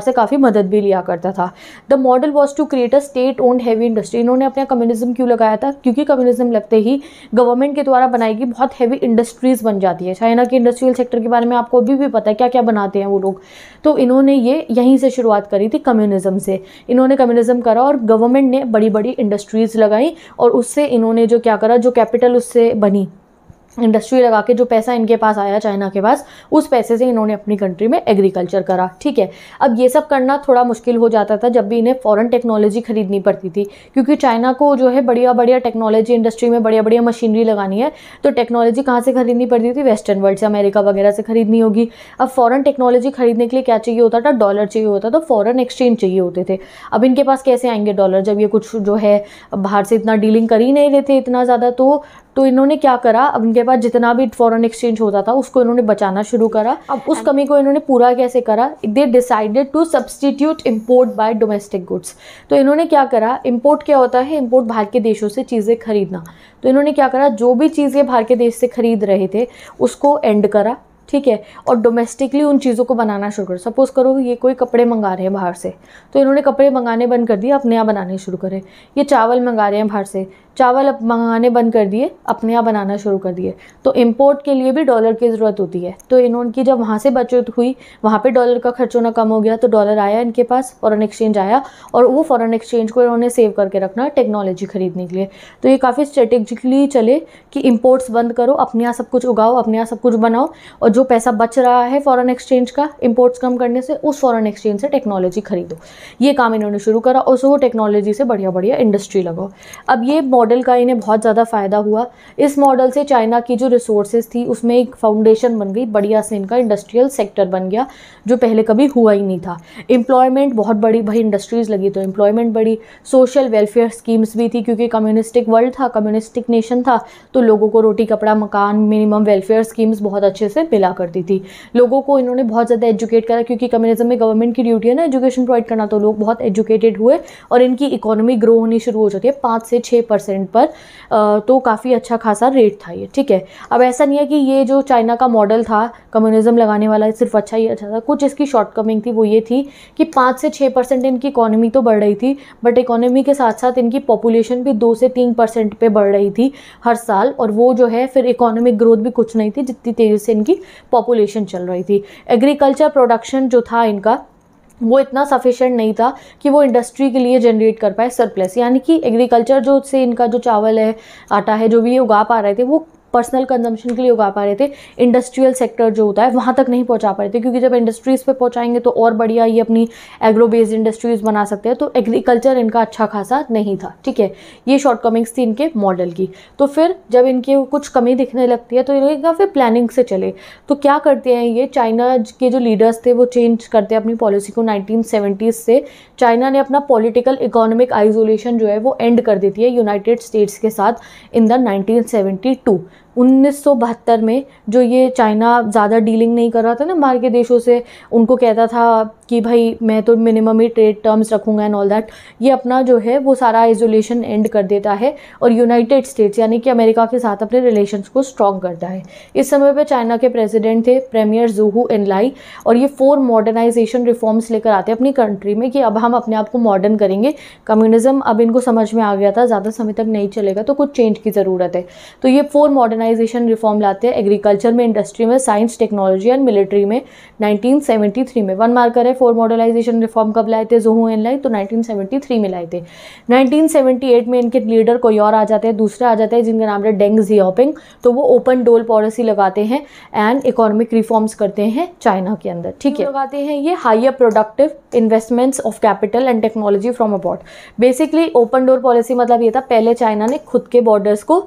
से काफ़ी मदद भी लिया करता था the model was to create a state owned heavy industry इन्होंने अपना कम्युनिज्म क्यों लगाया था क्योंकि कम्युनिज्म लगते ही गवर्नमेंट के द्वारा बनाई गई बहुत हैवी इंडस्ट्रीज़ बन जाती है चाइना के इंडस्ट्रियल सेक्टर के बारे में आपको अभी भी पता है क्या क्या बनाते हैं वो लोग तो इन्होंने ये यहीं से शुरुआत करी थी कम्युनिज्म से इन्होंने कम्युनिज्म करा और गवर्नमेंट ने बड़ी बड़ी इंडस्ट्रीज़ लगाई और उससे इन्होंने जो क्या करा जो कैपिटल उससे बनी इंडस्ट्री लगा के जो पैसा इनके पास आया चाइना के पास उस पैसे से इन्होंने अपनी कंट्री में एग्रीकल्चर करा ठीक है अब ये सब करना थोड़ा मुश्किल हो जाता था जब भी इन्हें फॉरेन टेक्नोलॉजी खरीदनी पड़ती थी क्योंकि चाइना को जो है बढ़िया बढ़िया टेक्नोलॉजी इंडस्ट्री में बढ़िया बढ़िया मशीनरी लगानी है तो टेक्नोलॉजी कहाँ से खरीदनी पड़ती थी वेस्टर्न वर्ल्ड से अमेरिका वगैरह से खरीदनी होगी अब फॉरन टेक्नोलॉजी खरीदने के लिए क्या चाहिए होता था डॉलर चाहिए होता था फॉरन एक्सचेंज चाहिए होते थे अब इनके पास कैसे आएंगे डॉलर जब ये कुछ जो है बाहर से इतना डीलिंग कर ही नहीं रहे थे इतना ज़्यादा तो तो इन्होंने क्या करा अब इनके पास जितना भी फ़ॉरन एक्सचेंज होता था उसको इन्होंने बचाना शुरू करा अब उस हाँ। कमी को इन्होंने पूरा कैसे करा they decided to substitute import by domestic goods तो इन्होंने क्या करा इम्पोर्ट क्या होता है इम्पोर्ट बाहर के देशों से चीज़ें खरीदना तो इन्होंने क्या करा जो भी चीज़ें बाहर के देश से खरीद रहे थे उसको एंड करा ठीक है और डोमेस्टिकली उन चीज़ों को बनाना शुरू करो सपोज़ करो ये कोई कपड़े मंगा रहे हैं बाहर से तो इन्होंने कपड़े मंगाने बंद कर दिए अपने यहाँ बनाने शुरू करें ये चावल मंगा रहे हैं बाहर से चावल अब मंगाने बंद कर दिए अपने यहाँ बनाना शुरू कर दिए तो इम्पोर्ट के लिए भी डॉलर की ज़रूरत होती है तो इन्होंने की जब वहाँ से बचत हुई वहाँ पे डॉलर का खर्च होना कम हो गया तो डॉलर आया इनके पास फ़ॉरन एक्सचेंज आया और वो फ़ॉरन एक्सचेंज को इन्होंने सेव करके रखना टेक्नोलॉजी ख़रीदने के लिए तो ये काफ़ी स्ट्रेटेजिकली चले कि इम्पोर्ट्स बंद करो अपने यहाँ सब कुछ उगाओ अपने यहाँ सब कुछ बनाओ और जो पैसा बच रहा है फ़ॉरन एक्सचेंज का इम्पोर्ट्स कम करने से उस फ़ॉरन एक्सचेंज से टेक्नोलॉजी खरीदो ये काम इन्होंने शुरू करा और वो टेक्नोलॉजी से बढ़िया बढ़िया इंडस्ट्री लगाओ अब ये मॉडल का इन्हें बहुत ज़्यादा फ़ायदा हुआ इस मॉडल से चाइना की जो रिसोर्सेज थी उसमें एक फाउंडेशन बन गई बढ़िया से इनका इंडस्ट्रियल सेक्टर बन गया जो पहले कभी हुआ ही नहीं था एम्प्लॉयमेंट बहुत बड़ी भाई इंडस्ट्रीज़ लगी तो एम्प्लॉयमेंट बड़ी सोशल वेलफेयर स्कीम्स भी थी क्योंकि कम्युनिस्टिक वर्ल्ड था कम्युनिस्टिक नेशन था तो लोगों को रोटी कपड़ा मकान मिनिमम वेलफेयर स्कीम्स बहुत अच्छे से मिला करती थी लोगों को इन्होंने बहुत ज़्यादा एजुकेट करा क्योंकि कम्युनिज्म में गवर्नमेंट की ड्यूटी है ना एजुकेशन प्रोवाइड करना तो लोग बहुत एजुकेटेड हुए और इनकी इकोनॉमी ग्रो होनी शुरू हो जाती है पाँच से छः परसेंट परसेंट पर तो काफ़ी अच्छा खासा रेट था ये ठीक है अब ऐसा नहीं है कि ये जो चाइना का मॉडल था कम्युनिज़म लगाने वाला सिर्फ अच्छा ही अच्छा था कुछ इसकी शॉर्टकमिंग थी वो ये थी कि पाँच से छः परसेंट इनकी इकोनॉमी तो बढ़ रही थी बट इकोनॉमी के साथ साथ इनकी पॉपुलेशन भी दो से तीन परसेंट पर बढ़ रही थी हर साल और वो जो है फिर इकोनॉमिक ग्रोथ भी कुछ नहीं थी जितनी तेज़ी से इनकी पॉपुलेशन चल रही थी एग्रीकल्चर प्रोडक्शन जो था इनका वो इतना सफिशेंट नहीं था कि वो इंडस्ट्री के लिए जनरेट कर पाए सरप्लस यानी कि एग्रीकल्चर जो से इनका जो चावल है आटा है जो भी ये उगा पा रहे थे वो पर्सनल कंजम्पशन के लिए उगा पा रहे थे इंडस्ट्रियल सेक्टर जो होता है वहाँ तक नहीं पहुँचा पा रहे थे क्योंकि जब इंडस्ट्रीज़ पे पहुँचाएंगे तो और बढ़िया ये अपनी एग्रो बेस्ड इंडस्ट्रीज़ बना सकते हैं तो एग्रीकल्चर इनका अच्छा खासा नहीं था ठीक है ये शॉर्टकमिंग्स थी इनके मॉडल की तो फिर जब इनकी कुछ कमी दिखने लगती है तो इनका फिर प्लानिंग से चले तो क्या करते हैं ये चाइना के जो लीडर्स थे वो चेंज करते हैं अपनी पॉलिसी को नाइनटीन से चाइना ने अपना पॉलिटिकल इकोनॉमिक आइसोलेशन जो है वो एंड कर देती है यूनाइटेड स्टेट्स के साथ इन द नाइनटीन 1972 में जो ये चाइना ज़्यादा डीलिंग नहीं कर रहा था ना बाहर के देशों से उनको कहता था कि भाई मैं तो मिनिमम ही ट्रेड टर्म्स रखूँगा एंड ऑल दैट ये अपना जो है वो सारा आइसोलेशन एंड कर देता है और यूनाइटेड स्टेट्स यानी कि अमेरिका के साथ अपने रिलेशन को स्ट्रॉन्ग करता है इस समय पर चाइना के प्रेसिडेंट थे प्रेमियर जूहू एनलाई और ये फोर मॉडर्नाइजेशन रिफॉर्म्स लेकर आते हैं अपनी कंट्री में कि अब हम अपने आप को मॉडर्न करेंगे कम्युनिज्म अब इनको समझ में आ गया था ज़्यादा समय तक नहीं चलेगा तो कुछ चेंज की ज़रूरत है तो ये फोर मॉडर्नाइजेशन रिफॉर्म लाते हैं एग्रीकल्चर में इंडस्ट्री में साइंस टेक्नोलॉजी एंड मिलिट्री में 1973 में वन मार्कर है फोर मॉडलाइजेशन रिफॉर्म कब लाए थे जोहू एन लाई तो 1973 में लाए थे 1978 में इनके लीडर कोई और आ जाते हैं दूसरे आ जाते हैं जिनका नाम है डेंग जियाओपिंग तो वो ओपन डोल पॉलिसी लगाते हैं एंड इकोनॉमिक रिफॉर्म्स करते हैं चाइना के अंदर ठीक है लगाते हैं ये higher productive investments of capital and technology from abroad basically open door policy मतलब ये था पहले चाइना ने खुद के बॉर्डर्स को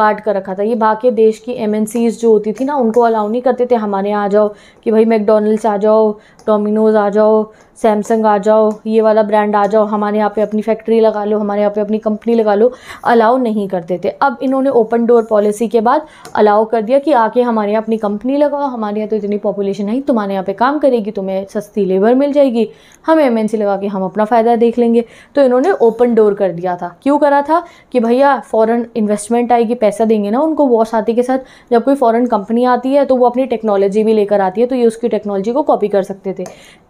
गार्ड कर रखा था ये बाकी देश की एम जो होती थी ना उनको अलाउ नहीं करते थे हमारे यहाँ आ जाओ कि भाई मैकडोनल्ड्स आ जाओ डोमिनोज आ जाओ जाओ सैमसंग आ जाओ ये वाला ब्रांड आ जाओ हमारे यहाँ पे अपनी फैक्ट्री लगा लो हमारे यहाँ पे अपनी कंपनी लगा लो अलाउ नहीं करते थे अब इन्होंने ओपन डोर पॉलिसी के बाद अलाउ कर दिया कि आके हमारे यहाँ अपनी कंपनी लगाओ हमारे यहाँ तो इतनी पॉपुलेशन नहीं तुम्हारे यहाँ पे काम करेगी तुम्हें सस्ती लेबर मिल जाएगी हम एम लगा के हम अपना फ़ायदा देख लेंगे तो इन्होंने ओपन डोर कर दिया था क्यों करा था कि भैया फ़ॉरन इन्वेस्टमेंट आएगी पैसा देंगे ना उनको वॉश आती के साथ जब कोई फ़ॉरन कंपनी आती है तो वो अपनी टेक्नोलॉजी भी लेकर आती है तो ये उसकी टेक्नोलॉजी को कॉपी कर सकते थे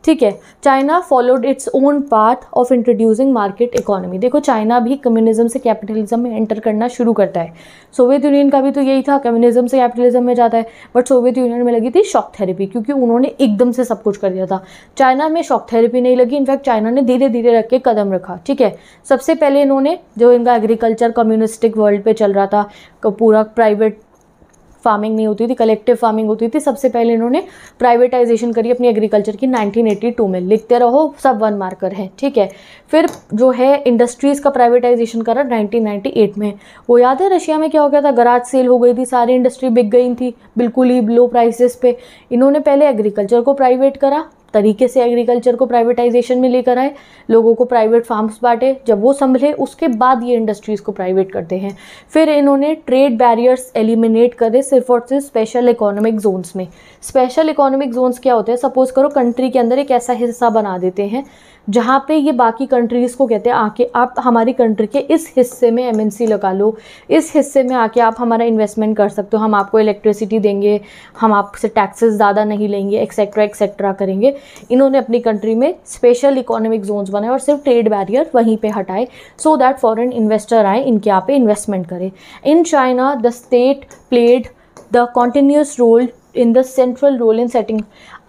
ठीक है चाहे China followed its own path of introducing market economy देखो चाइना भी कम्युनिज्म से कैपिटलिज्म में एंटर करना शुरू करता है सोवियत यूनियन का भी तो यही था कम्युनिज्म से कैपिटलिज्म में जाता है बट सोवियत यूनियन में लगी थी शॉक थेरेपी क्योंकि उन्होंने एकदम से सब कुछ कर दिया था चाइना में शॉक थेरेपी नहीं लगी इनफैक्ट चाइना ने धीरे धीरे रख के कदम रखा ठीक है सबसे पहले इन्होंने जो इनका एग्रीकल्चर कम्युनिस्टिक वर्ल्ड पर चल रहा था पूरा प्राइवेट फार्मिंग नहीं होती थी कलेक्टिव फार्मिंग होती थी सबसे पहले इन्होंने प्राइवेटाइजेशन करी अपनी एग्रीकल्चर की 1982 में लिखते रहो सब वन मार्कर है ठीक है फिर जो है इंडस्ट्रीज़ का प्राइवेटाइजेशन करा 1998 में वो याद है रशिया में क्या हो गया था गराज सेल हो गई थी सारी इंडस्ट्री बिक गई थी बिल्कुल ही लो प्राइसेस पे इन्होंने पहले एग्रीकल्चर को प्राइवेट करा तरीके से एग्रीकल्चर को प्राइवेटाइजेशन में लेकर आए लोगों को प्राइवेट फार्म्स बांटे जब वो संभले उसके बाद ये इंडस्ट्रीज़ को प्राइवेट करते हैं फिर इन्होंने ट्रेड बैरियर्स एलिमिनेट करे सिर्फ और सिर्फ स्पेशल इकोनॉमिक जोन्स में स्पेशल इकोनॉमिक जोन्स क्या होते हैं सपोज़ करो कंट्री के अंदर एक ऐसा हिस्सा बना देते हैं जहाँ पे ये बाकी कंट्रीज़ को कहते हैं आके आप हमारी कंट्री के इस हिस्से में एम लगा लो इस हिस्से में आके आप हमारा इन्वेस्टमेंट कर सकते हो हम आपको इलेक्ट्रिसिटी देंगे हम आपसे टैक्सेस ज़्यादा नहीं लेंगे एक्सेट्रा एक्सेट्रा करेंगे इन्होंने अपनी कंट्री में स्पेशल इकोनॉमिक जोन्स बनाए और सिर्फ ट्रेड बैरियर वहीं पे हटाए सो दैट फॉरेन इन्वेस्टर आए इनके यहाँ पे इन्वेस्टमेंट करें in China the state played the continuous role in the central role in setting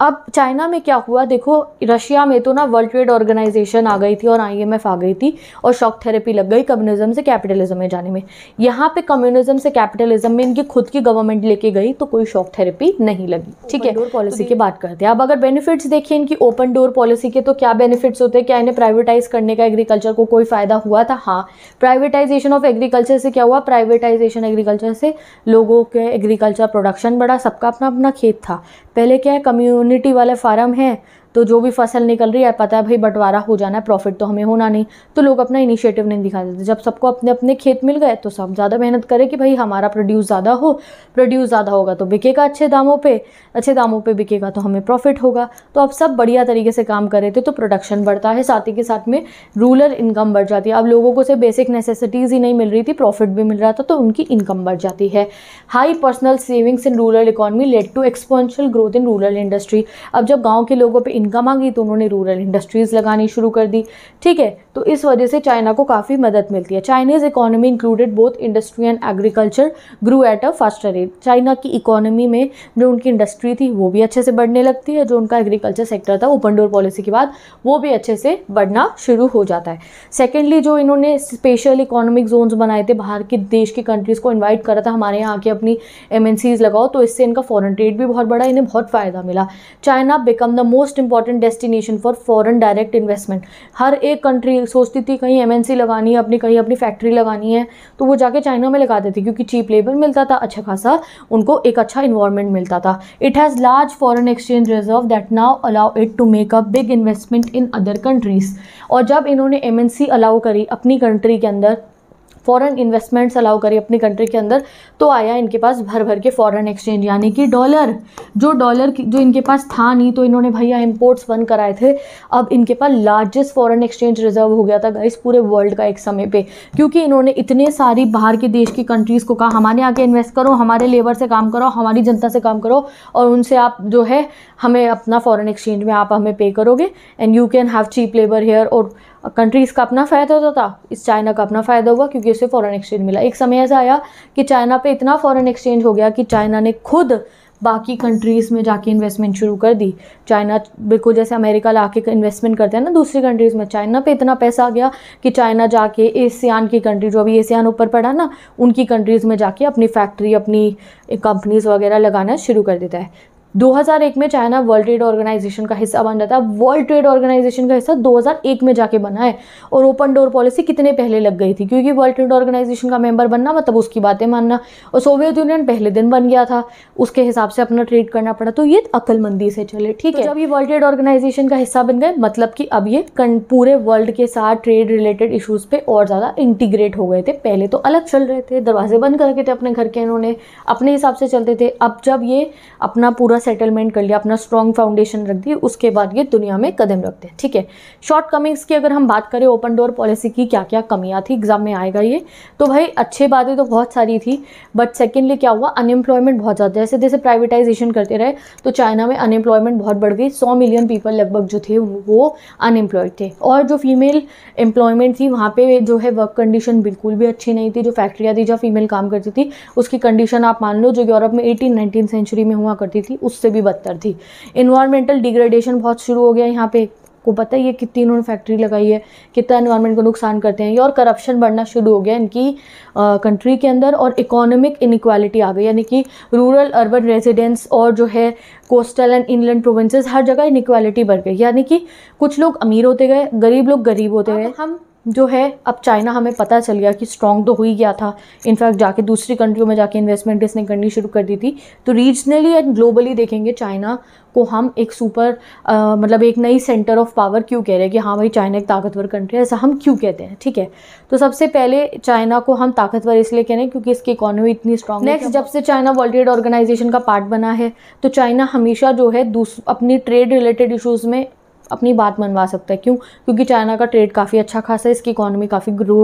अब चाइना में क्या हुआ देखो रशिया में तो ना वर्ल्ड ट्रेड ऑर्गेनाइजेशन आ गई थी और आईएमएफ आ गई थी और शॉक थेरेपी लग गई कम्युनिज्म से कैपिटलिज्म में जाने में यहाँ पे कम्युनिज्म से कैपिटलिज्म में इनकी खुद की गवर्नमेंट लेके गई तो कोई शॉक थेरेपी नहीं लगी ठीक है डोर पॉलिसी की बात करते हैं अब अगर बेनिफिट्स देखिए इनकी ओपन डोर पॉलिसी के तो क्या बेनिफिट्स होते हैं क्या इन्हें प्राइवेटाइज करने का एग्रीकल्चर को कोई फ़ायदा हुआ था हाँ प्राइवेटाइजेशन ऑफ एग्रीकल्चर से क्या हुआ प्राइवेटाइजेशन एग्रीकल्चर से लोगों के एग्रीकल्चर प्रोडक्शन बढ़ा सबका अपना अपना खेत था पहले क्या है कम्यून कम्युनिटी वाले फार्म हैं तो जो भी फसल निकल रही है पता है भाई बंटवारा हो जाना है प्रॉफिट तो हमें होना नहीं तो लोग अपना इनिशिएटिव नहीं दिखा देते जब सबको अपने अपने खेत मिल गए तो सब ज़्यादा मेहनत करें कि भाई हमारा प्रोड्यूस ज़्यादा हो प्रोड्यूस ज़्यादा होगा तो बिकेगा अच्छे दामों पर अच्छे दामों पर बिकेगा तो हमें प्रॉफिट होगा तो अब सब बढ़िया तरीके से काम कर रहे थे तो प्रोडक्शन बढ़ता है साथ ही के साथ में रूरल इनकम बढ़ जाती है अब लोगों को से बेसिक नेसेसिटीज़ ही नहीं मिल रही थी प्रॉफिट भी मिल रहा था तो उनकी इनकम बढ़ जाती है high personal savings in rural economy led to exponential growth in rural industry अब जब गाँव के लोगों पर इनकम आ गई तो उन्होंने रूरल इंडस्ट्रीज़ लगानी शुरू कर दी ठीक है तो इस वजह से चाइना को काफ़ी मदद मिलती है Chinese economy included both industry and agriculture grow at a faster rate China की इकोनॉमी में जो उनकी इंडस्ट्री थी वो भी अच्छे से बढ़ने लगती है जो उनका एग्रीकल्चर सेक्टर था ओपन डोर पॉलिसी के बाद वो भी अच्छे से बढ़ना शुरू हो जाता है सेकेंडली जो इन्होंने स्पेशल इकोनॉमिक जोन्स बनाए थे बाहर के देश की कंट्रीज़ को इन्वाइट करा था हमारे यहाँ आके अपनी एम लगाओ तो इससे इनका फॉरन ट्रेड भी बहुत बड़ा इन्हें बहुत फ़ायदा मिला China become the most important destination for foreign direct investment हर एक कंट्री सोचती थी कहीं एम लगानी है अपनी कहीं अपनी फैक्ट्री लगानी है तो वो जाके चाइना में लगाते थे क्योंकि चीप लेबर मिलता था अच्छा खासा उनको एक अच्छा इन्वायरमेंट मिलता था it has large foreign exchange reserve that now allow it to make a big investment in other countries और जब इन्होंने एम अलाउ करी अपनी कंट्री के अंदर फ़ॉरेन इन्वेस्टमेंट्स अलाउ करी अपनी कंट्री के अंदर तो आया इनके पास भर भर के फ़ॉरेन एक्सचेंज यानी कि डॉलर जो डॉलर जो इनके पास था नहीं तो इन्होंने भैया इम्पोर्ट्स बंद कराए थे अब इनके पास लार्जेस्ट फ़ॉरेन एक्सचेंज रिजर्व हो गया था गाइस पूरे वर्ल्ड का एक समय पर क्योंकि इन्होंने इतने सारी बाहर के देश की कंट्रीज़ को कहा हमारे आके इन्वेस्ट करो हमारे लेबर से काम करो हमारी जनता से काम करो और उनसे आप जो है हमें अपना फ़ॉरन एक्सचेंज में आप हमें पे करोगे and you can have cheap labour here और कंट्रीज़ का अपना फ़ायदा होता तो था इस चाइना का अपना फ़ायदा हुआ क्योंकि उसे फ़ॉरेन एक्सचेंज मिला एक समय ऐसा आया कि चाइना पे इतना फ़ॉरेन एक्सचेंज हो गया कि चाइना ने खुद बाकी कंट्रीज़ में जाके इन्वेस्टमेंट शुरू कर दी चाइना बिल्कुल जैसे अमेरिका ला के इन्वेस्टमेंट करते हैं ना दूसरी कंट्रीज़ में चाइना पे इतना पैसा आ गया कि चाइना जाके एशियान की कंट्री जो अभी एशियान ऊपर पड़ा ना उनकी कंट्रीज़ में जाके अपनी फैक्ट्री अपनी कंपनीज़ वगैरह लगाना शुरू कर देता है 2001 में चाइना वर्ल्ड ट्रेड ऑर्गेनाइजेशन का हिस्सा बन जाता है वर्ल्ड ट्रेड ऑर्गेनाइजेशन का हिस्सा 2001 में जाके बना है और ओपन डोर पॉलिसी कितने पहले लग गई थी क्योंकि वर्ल्ड ट्रेड ऑर्गेनाइजेशन का मेंबर बनना मतलब उसकी बातें मानना और सोवियत यूनियन पहले दिन बन गया था उसके हिसाब से अपना ट्रेड करना पड़ा तो ये अकलमंदी से चले ठीक तो है जब ये वर्ल्ड ट्रेड ऑर्गेनाइजेशन का हिस्सा बन गए मतलब कि अब ये पूरे वर्ल्ड के साथ ट्रेड रिलेटेड इशूज़ पे और ज़्यादा इंटीग्रेट हो गए थे पहले तो अलग चल रहे थे दरवाजे बंद करके थे अपने घर के इन्होंने अपने हिसाब से चलते थे अब जब ये अपना पूरा सेटलमेंट कर लिया अपना स्ट्रॉन्ग फाउंडेशन रख दी उसके बाद ये दुनिया में कदम रखते हैं ठीक है शॉर्ट कमिंग्स की अगर हम बात करें ओपन डोर पॉलिसी की क्या क्या कमियाँ थी एग्जाम में आएगा ये तो भाई अच्छे बातें तो बहुत सारी थी बट सेकेंडली क्या हुआ अनएम्प्लॉयमेंट बहुत ज़्यादा जैसे जैसे प्राइवेटाइजेशन करते रहे तो चाइना में अनएम्प्लॉयमेंट बहुत बढ़ गई सौ मिलियन पीपल लगभग जो थे वो अनएम्प्लॉयड थे और जो फीमेल एम्प्लॉयमेंट थी वहाँ पे जो है वर्क कंडीशन बिल्कुल भी अच्छी नहीं थी जो फैक्ट्रियाँ थी जहाँ फीमेल काम करती थी उसकी कंडीशन आप मान लो जो यूरोप में एटीन नाइनटीन सेंचुरी में हुआ करती थी उससे भी बदतर थी इन्वायरमेंटल डिग्रेडेशन बहुत शुरू हो गया यहाँ पे को पता है ये कितनी इन्होंने फैक्ट्री लगाई है कितना इन्वायरमेंट को नुकसान करते हैं ये और करप्शन बढ़ना शुरू हो गया इनकी कंट्री के अंदर और इकोनॉमिक इनक्वालिटी आ गई यानी कि रूरल अर्बन रेजिडेंट्स और जो है कोस्टल एंड इनलैंड प्रोविंसेस हर जगह इनक्वालिटी बढ़ गई यानी कि कुछ लोग अमीर होते गए गरीब लोग गरीब होते गए हम जो है अब चाइना हमें पता चल गया कि स्ट्रॉन्ग तो हो ही गया था इनफैक्ट जाके दूसरी कंट्रियों में जाके इन्वेस्टमेंट इसने करनी शुरू कर दी थी तो रीजनली एंड ग्लोबली देखेंगे चाइना को हम एक सुपर मतलब एक नई सेंटर ऑफ पावर क्यों कह रहे हैं कि हाँ भाई चाइना एक ताकतवर कंट्री है ऐसा हम क्यों कहते हैं ठीक है तो सबसे पहले चाइना को हम ताकतवर इसलिए कह रहे हैं क्योंकि इसकी इकोनॉमी इतनी स्ट्रांग नेक्स्ट जब से चाइना वर्ल्ड ट्रेड ऑर्गेनाइजेशन का पार्ट बना है तो चाइना हमेशा जो है अपनी ट्रेड रिलेटेड इशूज़ में अपनी बात मनवा सकता है क्यों क्योंकि चाइना का ट्रेड काफ़ी अच्छा खासा है इसकी इकोनॉमी काफ़ी ग्रो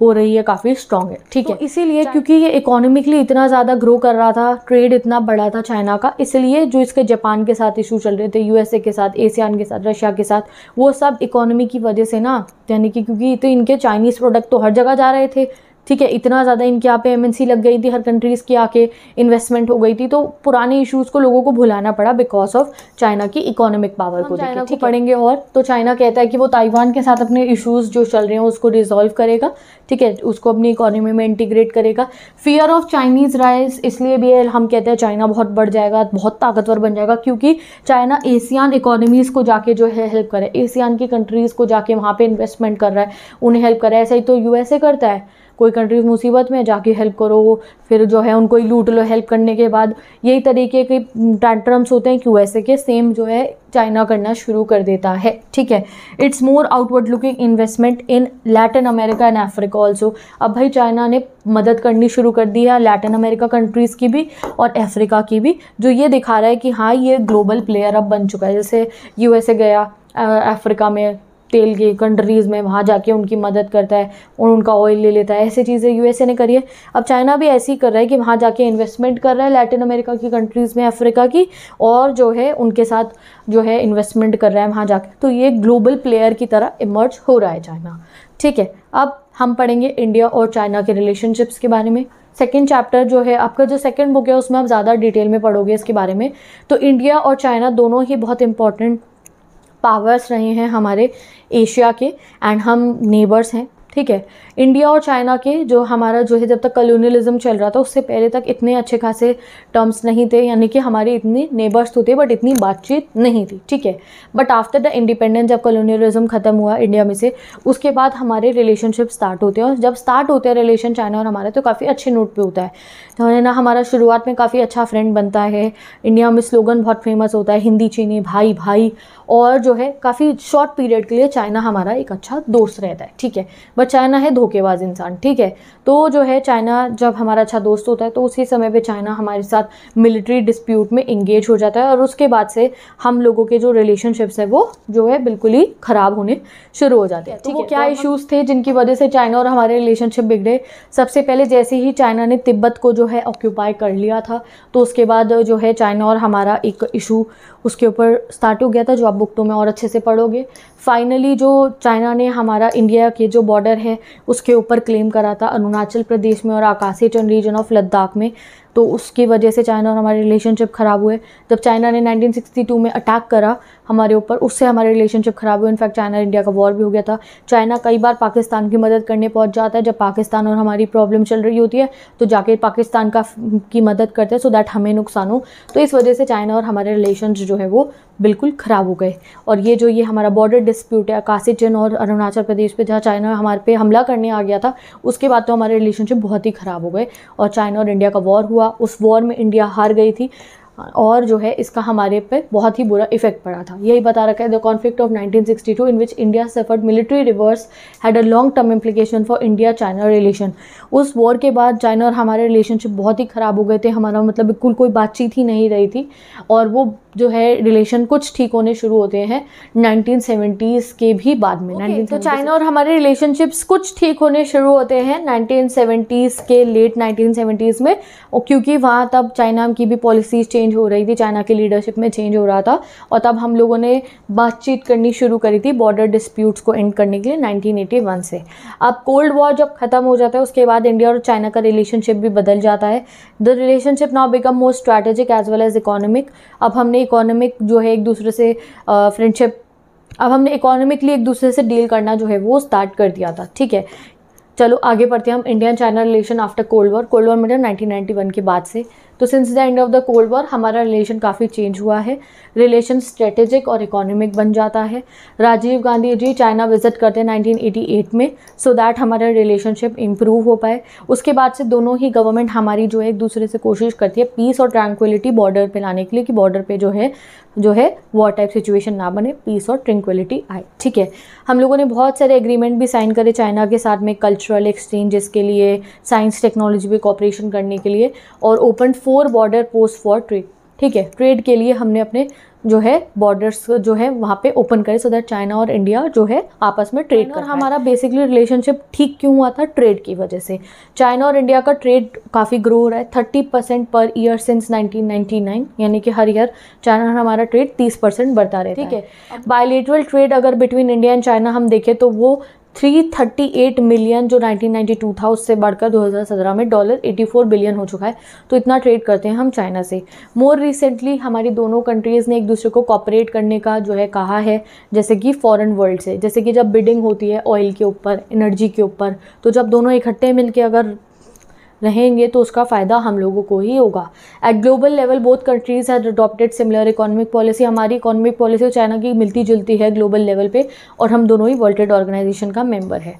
हो रही है काफ़ी स्ट्रांग है ठीक तो है इसीलिए क्योंकि ये इकोनॉमिकली इतना ज़्यादा ग्रो कर रहा था ट्रेड इतना बड़ा था चाइना का इसलिए जो इसके जापान के साथ इशू चल रहे थे यूएसए के साथ एशियान के साथ रशिया के साथ वो सब इकोनॉमी की वजह से ना यानी कि क्योंकि तो इनके चाइनीज़ प्रोडक्ट तो हर जगह जा रहे थे ठीक है इतना ज़्यादा इनके यहाँ पे एमएनसी लग गई थी हर कंट्रीज़ की आके इन्वेस्टमेंट हो गई थी तो पुराने इश्यूज़ को लोगों को भुलाना पड़ा बिकॉज ऑफ चाइना की इकोनॉमिक पावर को चाइना को पढ़ेंगे और तो चाइना कहता है कि वो ताइवान के साथ अपने इशूज़ जो चल रहे हैं उसको रिजॉल्व करेगा ठीक है उसको अपनी इकोनॉमी में इंटीग्रेट करेगा फियर ऑफ चाइनीज़ राइस इसलिए भी है हम कहते हैं चाइना बहुत बढ़ जाएगा बहुत ताकतवर बन जाएगा क्योंकि चाइना एशियान इकोनॉमीज़ को जाके जो है हेल्प करे एशियान की कंट्रीज़ को जाके वहाँ पर इन्वेस्टमेंट कर रहा है उन्हें हेल्प कर रहा है ऐसा ही तो यूएसए करता है कोई कंट्रीज़ मुसीबत में जाके हेल्प करो फिर जो है उनको ही लूट लो हेल्प करने के बाद यही तरीके के टैंट्रम्स होते हैं कि वैसे के सेम जो है चाइना करना शुरू कर देता है ठीक है it's more outward looking investment in Latin America and Africa also अब भाई चाइना ने मदद करनी शुरू कर दी है लैटिन अमेरिका कंट्रीज़ की भी और अफ्रीका की भी जो ये दिखा रहा है कि हाँ ये ग्लोबल प्लेयर अब बन चुका है जैसे यूएसए गया अफ्रीका में तेल की कंट्रीज़ में वहाँ जाके उनकी मदद करता है और उनका ऑयल ले लेता है ऐसी चीज़ें यूएसए ने करी है अब चाइना भी ऐसी कर रहा है कि वहाँ जाके इन्वेस्टमेंट कर रहा है लैटिन अमेरिका की कंट्रीज़ में अफ्रीका की और जो है उनके साथ जो है इन्वेस्टमेंट कर रहा है वहाँ जाके तो ये ग्लोबल प्लेयर की तरह इमर्ज हो रहा है चाइना ठीक है अब हम पढ़ेंगे इंडिया और चाइना के रिलेशनशिप्स के बारे में सेकेंड चैप्टर जो है आपका जो सेकेंड बुक है उसमें आप ज़्यादा डिटेल में पढ़ोगे इसके बारे में तो इंडिया और चाइना दोनों ही बहुत इंपॉर्टेंट पावर्स रहे हैं हमारे एशिया के एंड हम नेबर्स हैं ठीक है इंडिया और चाइना के जो हमारा जो है जब तक कलोनियलिज्म चल रहा था उससे पहले तक इतने अच्छे खासे टर्म्स नहीं थे यानी कि हमारे इतने नेबर्स तो थे बट इतनी बातचीत नहीं थी ठीक है बट आफ्टर द इंडिपेंडेंस जब कलोनियलिज्म ख़त्म हुआ इंडिया में से उसके बाद हमारे रिलेशनशिप स्टार्ट होते हैं और जब स्टार्ट होते हैं रिलेशन चाइना और हमारा तो काफ़ी अच्छे नोट पर होता है तो है ना हमारा शुरुआत में काफ़ी अच्छा फ्रेंड बनता है इंडिया में स्लोगन बहुत फेमस होता है हिंदी चीनी भाई भाई और जो है काफ़ी शॉर्ट पीरियड के लिए चाइना हमारा एक अच्छा दोस्त रहता है ठीक है बट चाइना है धोखेबाज इंसान ठीक है तो जो है चाइना जब हमारा अच्छा दोस्त होता है तो उसी समय पर चाइना हमारे साथ मिलिट्री डिस्प्यूट में इंगेज हो जाता है और उसके बाद से हम लोगों के जो रिलेशनशिप्स हैं वो जो है बिल्कुल ही ख़राब होने शुरू हो जाते हैं तो ठीक है क्या इशूज़ तो थे जिनकी वजह से चाइना और हमारे रिलेशनशिप बिगड़े सबसे पहले जैसे ही चाइना ने तिब्बत को जो है ऑक्यूपाई कर लिया था तो उसके बाद जो है चाइना और हमारा एक इशू उसके ऊपर स्टार्ट हो गया था जो आप बुक टू तो में और अच्छे से पढ़ोगे फाइनली जो चाइना ने हमारा इंडिया के जो बॉर्डर है उसके ऊपर क्लेम करा था अरुणाचल प्रदेश में और आकाशीय रीजन ऑफ लद्दाख में तो उसकी वजह से चाइना और हमारे रिलेशनशिप ख़राब हुए जब चाइना ने 1962 में अटैक करा हमारे ऊपर उससे हमारे रिलेशनशिप ख़राब हुए इनफैक्ट चाइना इंडिया का वॉर भी हो गया था चाइना कई बार पाकिस्तान की मदद करने पहुंच जाता है जब पाकिस्तान और हमारी प्रॉब्लम चल रही होती है तो जाके पाकिस्तान का की मदद करते हैं सो दैट हमें नुकसान हो तो इस वजह से चाइना और हमारे रिलेशन जो है वो बिल्कुल ख़राब हो गए और ये जो ये हमारा बॉर्डर डिस्प्यूट है आकाशी चिन्ह और अरुणाचल प्रदेश पे जहाँ चाइना हमारे पे हमला करने आ गया था उसके बाद तो हमारे रिलेशनशिप बहुत ही ख़राब हो गए और चाइना और इंडिया का वॉर हुआ उस वॉर में इंडिया हार गई थी और जो है इसका हमारे पे बहुत ही बुरा इफेक्ट पड़ा था यही बता रखा है the conflict of 1962 in which India suffered military reverse had a long term implication for India China relation उस वॉर के बाद चाइना और हमारे रिलेशनशिप बहुत ही ख़राब हो गए थे हमारा मतलब बिल्कुल कोई बातचीत ही नहीं रही थी और वो जो है रिलेशन कुछ ठीक होने शुरू होते हैं नाइनटीन के भी बाद में okay, तो चाइना और हमारे रिलेशनशिप्स कुछ ठीक होने शुरू होते हैं नाइनटीन के लेट नाइनटीन में क्योंकि वहाँ तब चाइना की भी पॉलिसीज चेंज चेंज हो रही थी चाइना की लीडरशिप में चेंज हो रहा था और तब हम लोगों ने बातचीत करनी शुरू करी थी बॉर्डर डिस्प्यूट्स को एंड करने के लिए 1981 से अब कोल्ड वॉर जब ख़त्म हो जाता है उसके बाद इंडिया और चाइना का रिलेशनशिप भी बदल जाता है the relationship now become more strategic as well as economic अब हमने इकोनॉमिक जो है एक दूसरे से फ्रेंडशिप अब हमने इकोनॉमिकली एक दूसरे से डील करना जो है वो स्टार्ट कर दिया था ठीक है चलो आगे बढ़ते हैं हम India China relation after cold war cold war मतलब 1991 के बाद से तो since the end of the cold war हमारा रिलेशन काफ़ी चेंज हुआ है रिलेशन स्ट्रेटेजिक और इकोनॉमिक बन जाता है राजीव गांधी जी चाइना विजिट करते हैं नाइनटीन में सो दैट हमारा रिलेशनशिप इम्प्रूव हो पाए उसके बाद से दोनों ही गवर्नमेंट हमारी जो है एक दूसरे से कोशिश करती है पीस और ट्रैंक्विलिटी बॉर्डर पर लाने के लिए कि बॉर्डर पर जो है जो है वॉर टाइप सिचुएशन ना बने पीस और ट्रैंक्विलिटी आए ठीक है हम लोगों ने बहुत सारे एग्रीमेंट भी साइन करे चाइना के साथ में कल्चरल एक्सचेंजेस के लिए साइंस टेक्नोलॉजी पे कॉपरेशन करने के लिए और open four border post for trade ठीक है ट्रेड के लिए हमने अपने जो है बॉर्डर्स जो है वहाँ पे ओपन करें सो दैट चाइना और इंडिया जो है आपस में ट्रेड कर हमारा बेसिकली रिलेशनशिप ठीक क्यों हुआ था ट्रेड की वजह से चाइना और इंडिया का ट्रेड काफ़ी ग्रो हो रहा है thirty percent per year since 1999 यानी कि हर ईयर चाइना हमारा ट्रेड तीस परसेंट बढ़ता रहे ठीक है बायोलिट्रल ट्रेड अगर बिटवीन इंडिया एंड चाइना हम देखें तो वो 338 मिलियन जो 1992 था उससे बढ़कर 2017 में डॉलर 84 बिलियन हो चुका है तो इतना ट्रेड करते हैं हम चाइना से मोर रिसेंटली हमारी दोनों कंट्रीज़ ने एक दूसरे को कॉपरेट करने का जो है कहा है जैसे कि फ़ॉरन वर्ल्ड से जैसे कि जब बिडिंग होती है ऑयल के ऊपर एनर्जी के ऊपर तो जब दोनों इकट्ठे मिलकर अगर रहेंगे तो उसका फ़ायदा हम लोगों को ही होगा एट ग्लोबल लेवल बहुत countries had adopted similar economic policy हमारी इकोनॉमिक पॉलिसी चाइना की मिलती जुलती है ग्लोबल लेवल पे और हम दोनों ही वर्ल्ड ट्रेड ऑर्गेनाइजेशन का मेंबर है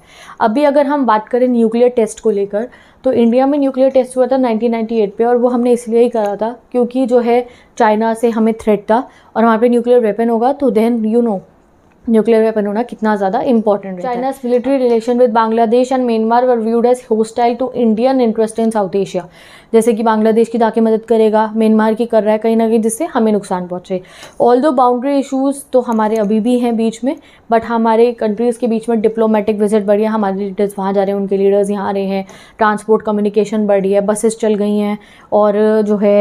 अभी अगर हम बात करें न्यूक्लियर टेस्ट को लेकर तो इंडिया में न्यूक्लियर टेस्ट हुआ था नाइनटीन पे और वो हमने इसलिए ही करा था क्योंकि जो है चाइना से हमें थ्रेट था और हमारे पे न्यूक्लियर वेपन होगा तो then you know nuclear weapon होना कितना ज़्यादा important China's military relation with Bangladesh and Myanmar were viewed as hostile to Indian interest in South Asia जैसे कि बांग्लादेश की जाके मदद करेगा म्यांमार की कर रहा है कहीं ना कहीं जिससे हमें नुकसान पहुँचे ऑल दो बाउंड्री इशूज़ तो हमारे अभी भी हैं बीच में बट हमारे कंट्रीज़ के बीच में डिप्लोमेटिक विजिट बढ़ी है हमारे लीडर्स वहाँ जा रहे हैं उनके लीडर्स यहाँ आ रहे हैं ट्रांसपोर्ट कम्युनिकेशन बढ़ी है बसेस चल गई हैं और जो है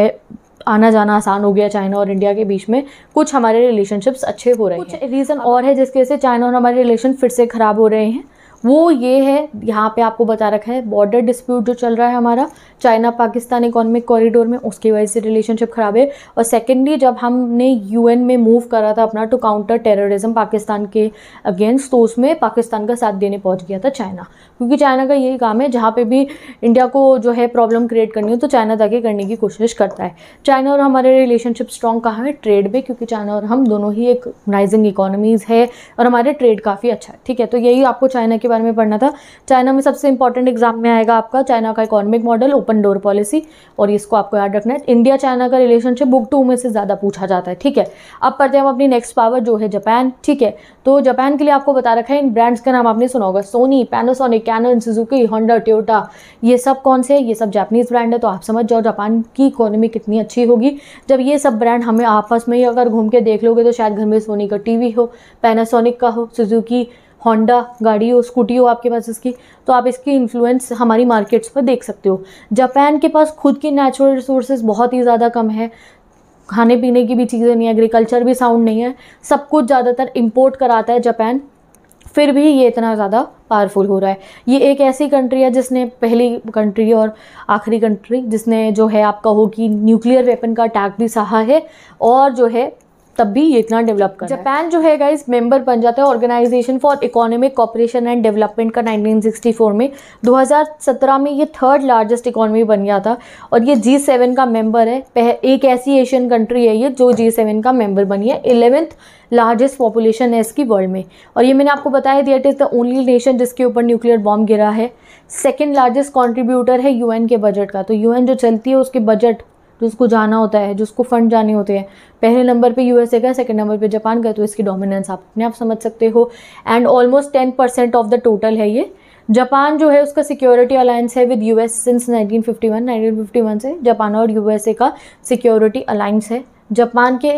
आना जाना आसान हो गया चाइना और इंडिया के बीच में कुछ हमारे रिलेशनशिप्स अच्छे हो रहे हैं कुछ रीज़न और है जिसकी वजह से चाइना और हमारे रिलेशन फिर से ख़राब हो रहे हैं वो ये है यहाँ पे आपको बता रखा है बॉर्डर डिस्प्यूट जो चल रहा है हमारा चाइना पाकिस्तान इकोनॉमिक कॉरिडोर में उसकी वजह से रिलेशनशिप ख़राब है और सेकेंडली जब हमने यूएन में मूव करा था अपना टू काउंटर टेररिज्म पाकिस्तान के अगेंस्ट तो उसमें पाकिस्तान का साथ देने पहुँच गया था चाइना क्योंकि चाइना का यही काम है जहाँ पर भी इंडिया को जो है प्रॉब्लम क्रिएट करनी हो तो चाइना जाके करने की कोशिश करता है चाइना और हमारे रिलेशनशिप स्ट्रॉन्ग कहाँ है ट्रेड में क्योंकि चाइना और हम दोनों ही एक राइजिंग इकोनॉमीज़ है और हमारे ट्रेड काफ़ी अच्छा है ठीक है तो यही आपको चाइना के बारे में पढ़ना था चाइना में सबसे इंपॉर्टेंट एग्जाम में आएगा आपका चाइना का economic model open door policy और इसको आपको याद रखना है इंडिया चाइना का रिलेशनशिप बुक टू में से ज़्यादा पूछा जाता है ठीक है अब पढ़ते हैं हम अपनी नेक्स्ट पावर जो है जापान ठीक है तो जापान के लिए आपको बता रखा है इन ब्रांड्स का नाम आपने सुना होगा Sony Panasonic Canon Suzuki Honda Toyota ये सब कौन से ये सब जापानीज़ ब्रांड है तो आप समझ जाओ जापान की इकोनॉमी कितनी अच्छी होगी जब ये सब ब्रांड हमें आपस में ही अगर घूम के देख लोगे तो शायद घर में सोनी का टीवी हो पैनासोनिक का हो सुजुकी होंडा गाड़ी हो स्कूटी हो आपके पास इसकी तो आप इसकी इन्फ्लुएंस हमारी मार्केट्स पर देख सकते हो जापान के पास खुद के नेचुरल रिसोर्सेज बहुत ही ज़्यादा कम है खाने पीने की भी चीज़ें नहीं है एग्रीकल्चर भी साउंड नहीं है सब कुछ ज़्यादातर इम्पोर्ट कराता है जापान फिर भी ये इतना ज़्यादा पावरफुल हो रहा है ये एक ऐसी कंट्री है जिसने पहली कंट्री और आखिरी कंट्री जिसने जो है आपका हो कि न्यूक्लियर वेपन का अटैक भी सहा है और जो है तब भी ये इतना डेवलप कर जापान जो है गाइज मेंबर बन जाता है organization for economic cooperation and development का 1964 में 2017 में ये थर्ड लार्जेस्ट इकोनॉमी बन गया था और ये जी सेवन का मेंबर है एक ऐसी एशियन कंट्री है ये जो जी सेवन का मेंबर बनी है इलेवेंथ लार्जेस्ट पॉपुलेशन है इसकी वर्ल्ड में और ये मैंने आपको बताया it is the only nation जिसके ऊपर न्यूक्लियर बॉम्ब गिरा है सेकेंड लार्जेस्ट कॉन्ट्रीब्यूटर है यू के बजट का तो यू जो चलती है उसके बजट जिसको जाना होता है जिसको फंड जाने होते हैं पहले नंबर पे यूएसए का सेकंड नंबर पे जापान का तो इसकी डोमिनेंस आप अपने आप समझ सकते हो and almost ten percent of the total है ये जापान जो है उसका सिक्योरिटी अलायंस है विद यूएस सिंस 1951 1951 से जापान और यूएसए का सिक्योरिटी अलायंस है जापान के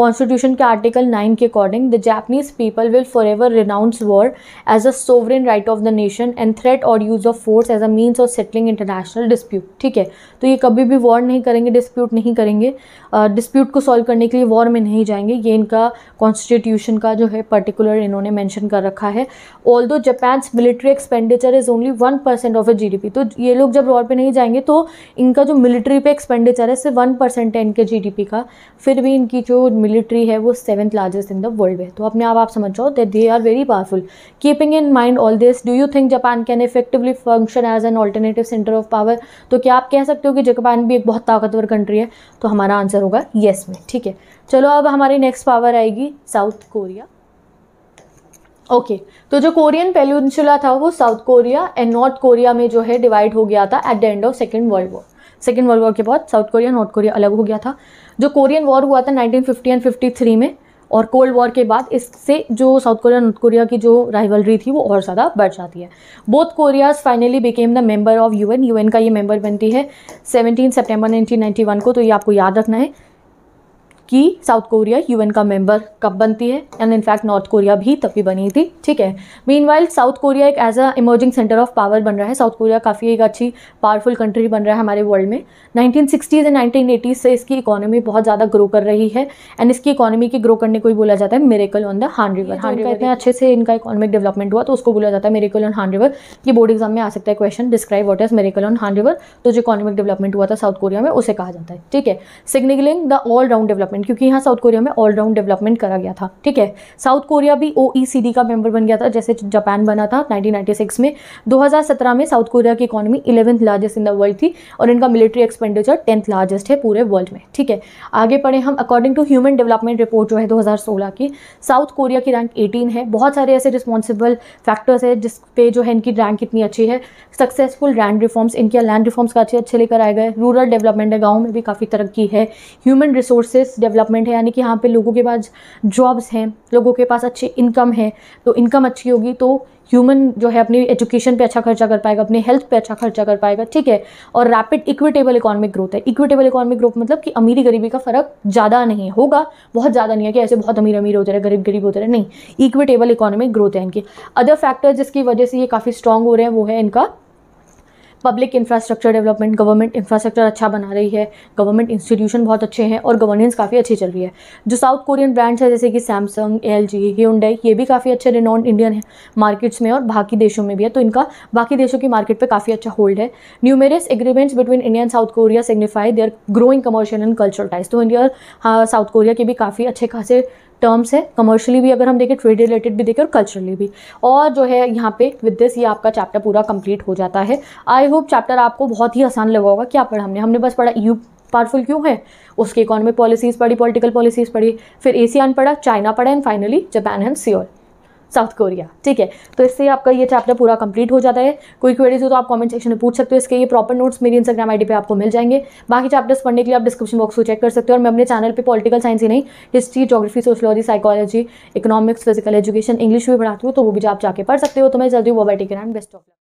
कॉन्स्टिट्यूशन के आर्टिकल नाइन के according the Japanese people will forever renounce war as a sovereign right of the nation and threat or use of force as a means of settling international dispute ठीक है तो ये कभी भी वॉर नहीं करेंगे डिस्प्यूट नहीं करेंगे डिस्प्यूट uh, को सॉल्व करने के लिए वॉर में नहीं जाएंगे ये इनका कॉन्स्टिट्यूशन का जो है पर्टिकुलर इन्होंने मैंशन कर रखा है although Japan's military expenditure is only one percent of a G D P तो ये लोग जब वॉर पर नहीं जाएंगे तो इनका जो मिलिट्री पे एक्सपेंडिचर है सिर्फ वन परसेंट है इनके जी डी पी का फिर भी इनकी जो मिलिट्री है वो seventh largest in the world है तो अपने आप आप समझ जाओ that they are very powerful keeping in mind all this do you think Japan can effectively function as an alternative centre of power तो क्या आप कह सकते हो कि जापान भी एक बहुत ताकतवर कंट्री है तो हमारा आंसर होगा येस में ठीक है चलो अब हमारी नेक्स्ट पावर आएगी साउथ कोरिया ओके okay, तो जो कोरियन पेल्यूनसुला था वो south Korea and north Korea में जो है डिवाइड हो गया था at the end of second world war second world war के बाद साउथ कोरिया नॉर्थ कोरिया अलग हो गया था जो कोरियन वॉर हुआ था नाइनटीन फिफ्टी एंड थ्री में और कोल्ड वॉर के बाद इससे जो साउथ कोरिया नॉर्थ कोरिया की जो राइवलरी थी वो और ज़्यादा बढ़ जाती है both Koreas finally became the member of UN UN का ये मेंबर बनती है 17 सितंबर 1991 को तो ये आपको याद रखना है कि साउथ कोरिया यूएन का मेंबर कब बनती है एंड इनफैक्ट नॉर्थ कोरिया भी तब भी बनी थी ठीक है मीन वाइल साउथ कोरिया एक as a emerging centre of power बन रहा है साउथ कोरिया काफ़ी एक अच्छी पावरफुल कंट्री बन रहा है हमारे वर्ल्ड में nineteen sixties and nineteen eighties से इसकी इकोनॉमी बहुत ज़्यादा ग्रो कर रही है एंड इसकी इकोनॉमी के ग्रो करने को ही बोला जाता है miracle on the Han river Han river इतने अच्छे से इनका इकोनॉमिक डेवलपमेंट हुआ तो उसको बोला जाता है मेरेकल ऑन हान रिवर ये बोर्ड एग्जाम में आ सकता है question describe what is miracle on Han river तो जो इकोनॉमिक डेवलपमेंट हुआ था साउथ कोरिया में उसे कहा जाता है ठीक है signalling the all round development development क्योंकि यहाँ साउथ कोरिया में ऑलराउंड डेवलपमेंट करा गया था ठीक है साउथ कोरिया भी ओ e का मेंबर बन गया था जैसे जापान बना था 1996 में 2017 में साउथ कोरिया की economy eleventh largest in the world थी और इनका मिलिट्री एक्सपेंडिचर टेंथ लार्जेस्ट है पूरे वर्ल्ड में ठीक है आगे पढ़े हम according to human development report जो है दो की साउथ कोरिया की रैंक एटीन है बहुत सारे ऐसे रिस्पॉन्सिबल फैक्टर्स है जिस पे जो है इनकी रैंक इतनी अच्छी है सक्सेसफुल लैंड रिफॉर्म्स इनके लैंड रिफॉर्म्स काफ़ी अच्छे लेकर आए गए रूरल डेवलपमेंट है गाँव में भी काफ़ी तरक्की है ह्यूमन रिसोर्सेज डेवलपमेंट है यानी कि यहाँ पे लोगों के पास जॉब्स हैं लोगों के पास अच्छी इनकम है तो इनकम अच्छी होगी तो ह्यूमन जो है अपनी एजुकेशन पे अच्छा खर्चा कर पाएगा अपने हेल्थ पे अच्छा खर्चा कर पाएगा ठीक है और रैपिड इक्विटेबल इकोनॉमिक ग्रोथ है इक्विटेबल इकोनॉमिक ग्रोथ मतलब कि अमीरी गरीबी का फ़र्क ज़्यादा नहीं होगा बहुत ज़्यादा नहीं है कि ऐसे बहुत अमीर अमीर होते रहे गरीब गरीब होते रहे नहीं इक्विटेबल इकोनॉमिक ग्रोथ है इनकी अदर फैक्टर्स जिसकी वजह से ये काफ़ी स्ट्रॉन्ग हो रहे हैं वो है इनका public infrastructure development government infrastructure अच्छा बना रही है गवर्नमेंट इंस्टीट्यूशन बहुत अच्छे हैं और गवर्नेंस काफ़ी अच्छी चल रही है जो साउथ कोरियन ब्रांड्स हैं जैसे कि सैमसंग एल जी ह्यूंडई ये भी काफ़ी अच्छे रिनॉन्ड इंडियन है मार्केट्स में और बाकी देशों में भी है तो इनका बाकी देशों की मार्केट पर काफ़ी अच्छा होल्ड है numerous agreements between India and south Korea signify their growing commercial and cultural ties तो इंडिया और साउथ हाँ, कोरिया के भी काफ़ी अच्छे खासे टर्म्स है कमर्शियली भी अगर हम देखें ट्रेड रिलेटेड भी देखें और कल्चरली भी और जो है यहाँ पे विद दिस ये आपका चैप्टर पूरा कंप्लीट हो जाता है आई होप चैप्टर आपको बहुत ही आसान लगा होगा क्या पढ़ा हमने हमने बस पढ़ा यू e पावरफुल क्यों है उसके इकोनॉमिक पॉलिसीज़ पढ़ी पॉलिटिकल पॉलिसीज़ पढ़ी फिर एशियान पढ़ा चाइना पढ़ा and finally Japan and Seoul south Korea ठीक है तो इससे आपका ये चैप्टर पूरा कंप्लीट हो जाता है कोई क्वेरीज हो तो आप कमेंट सेक्शन में पूछ सकते हो इसके ये प्रॉपर नोट्स मेरी इंस्टाग्राम आईडी पे आपको मिल जाएंगे बाकी चैप्टर्स पढ़ने के लिए आप डिस्क्रिप्शन बॉक्स को चेक कर सकते हो और मैं अपने चैनल पर पॉलिटिकल साइंस ही नहीं history geography sociology psychology economics physical education English भी पढ़ाती हूँ तो वो भी आप जाकर पढ़ सकते हो तो मैं जल्दी वो बाय कर बेस्ट ऑफ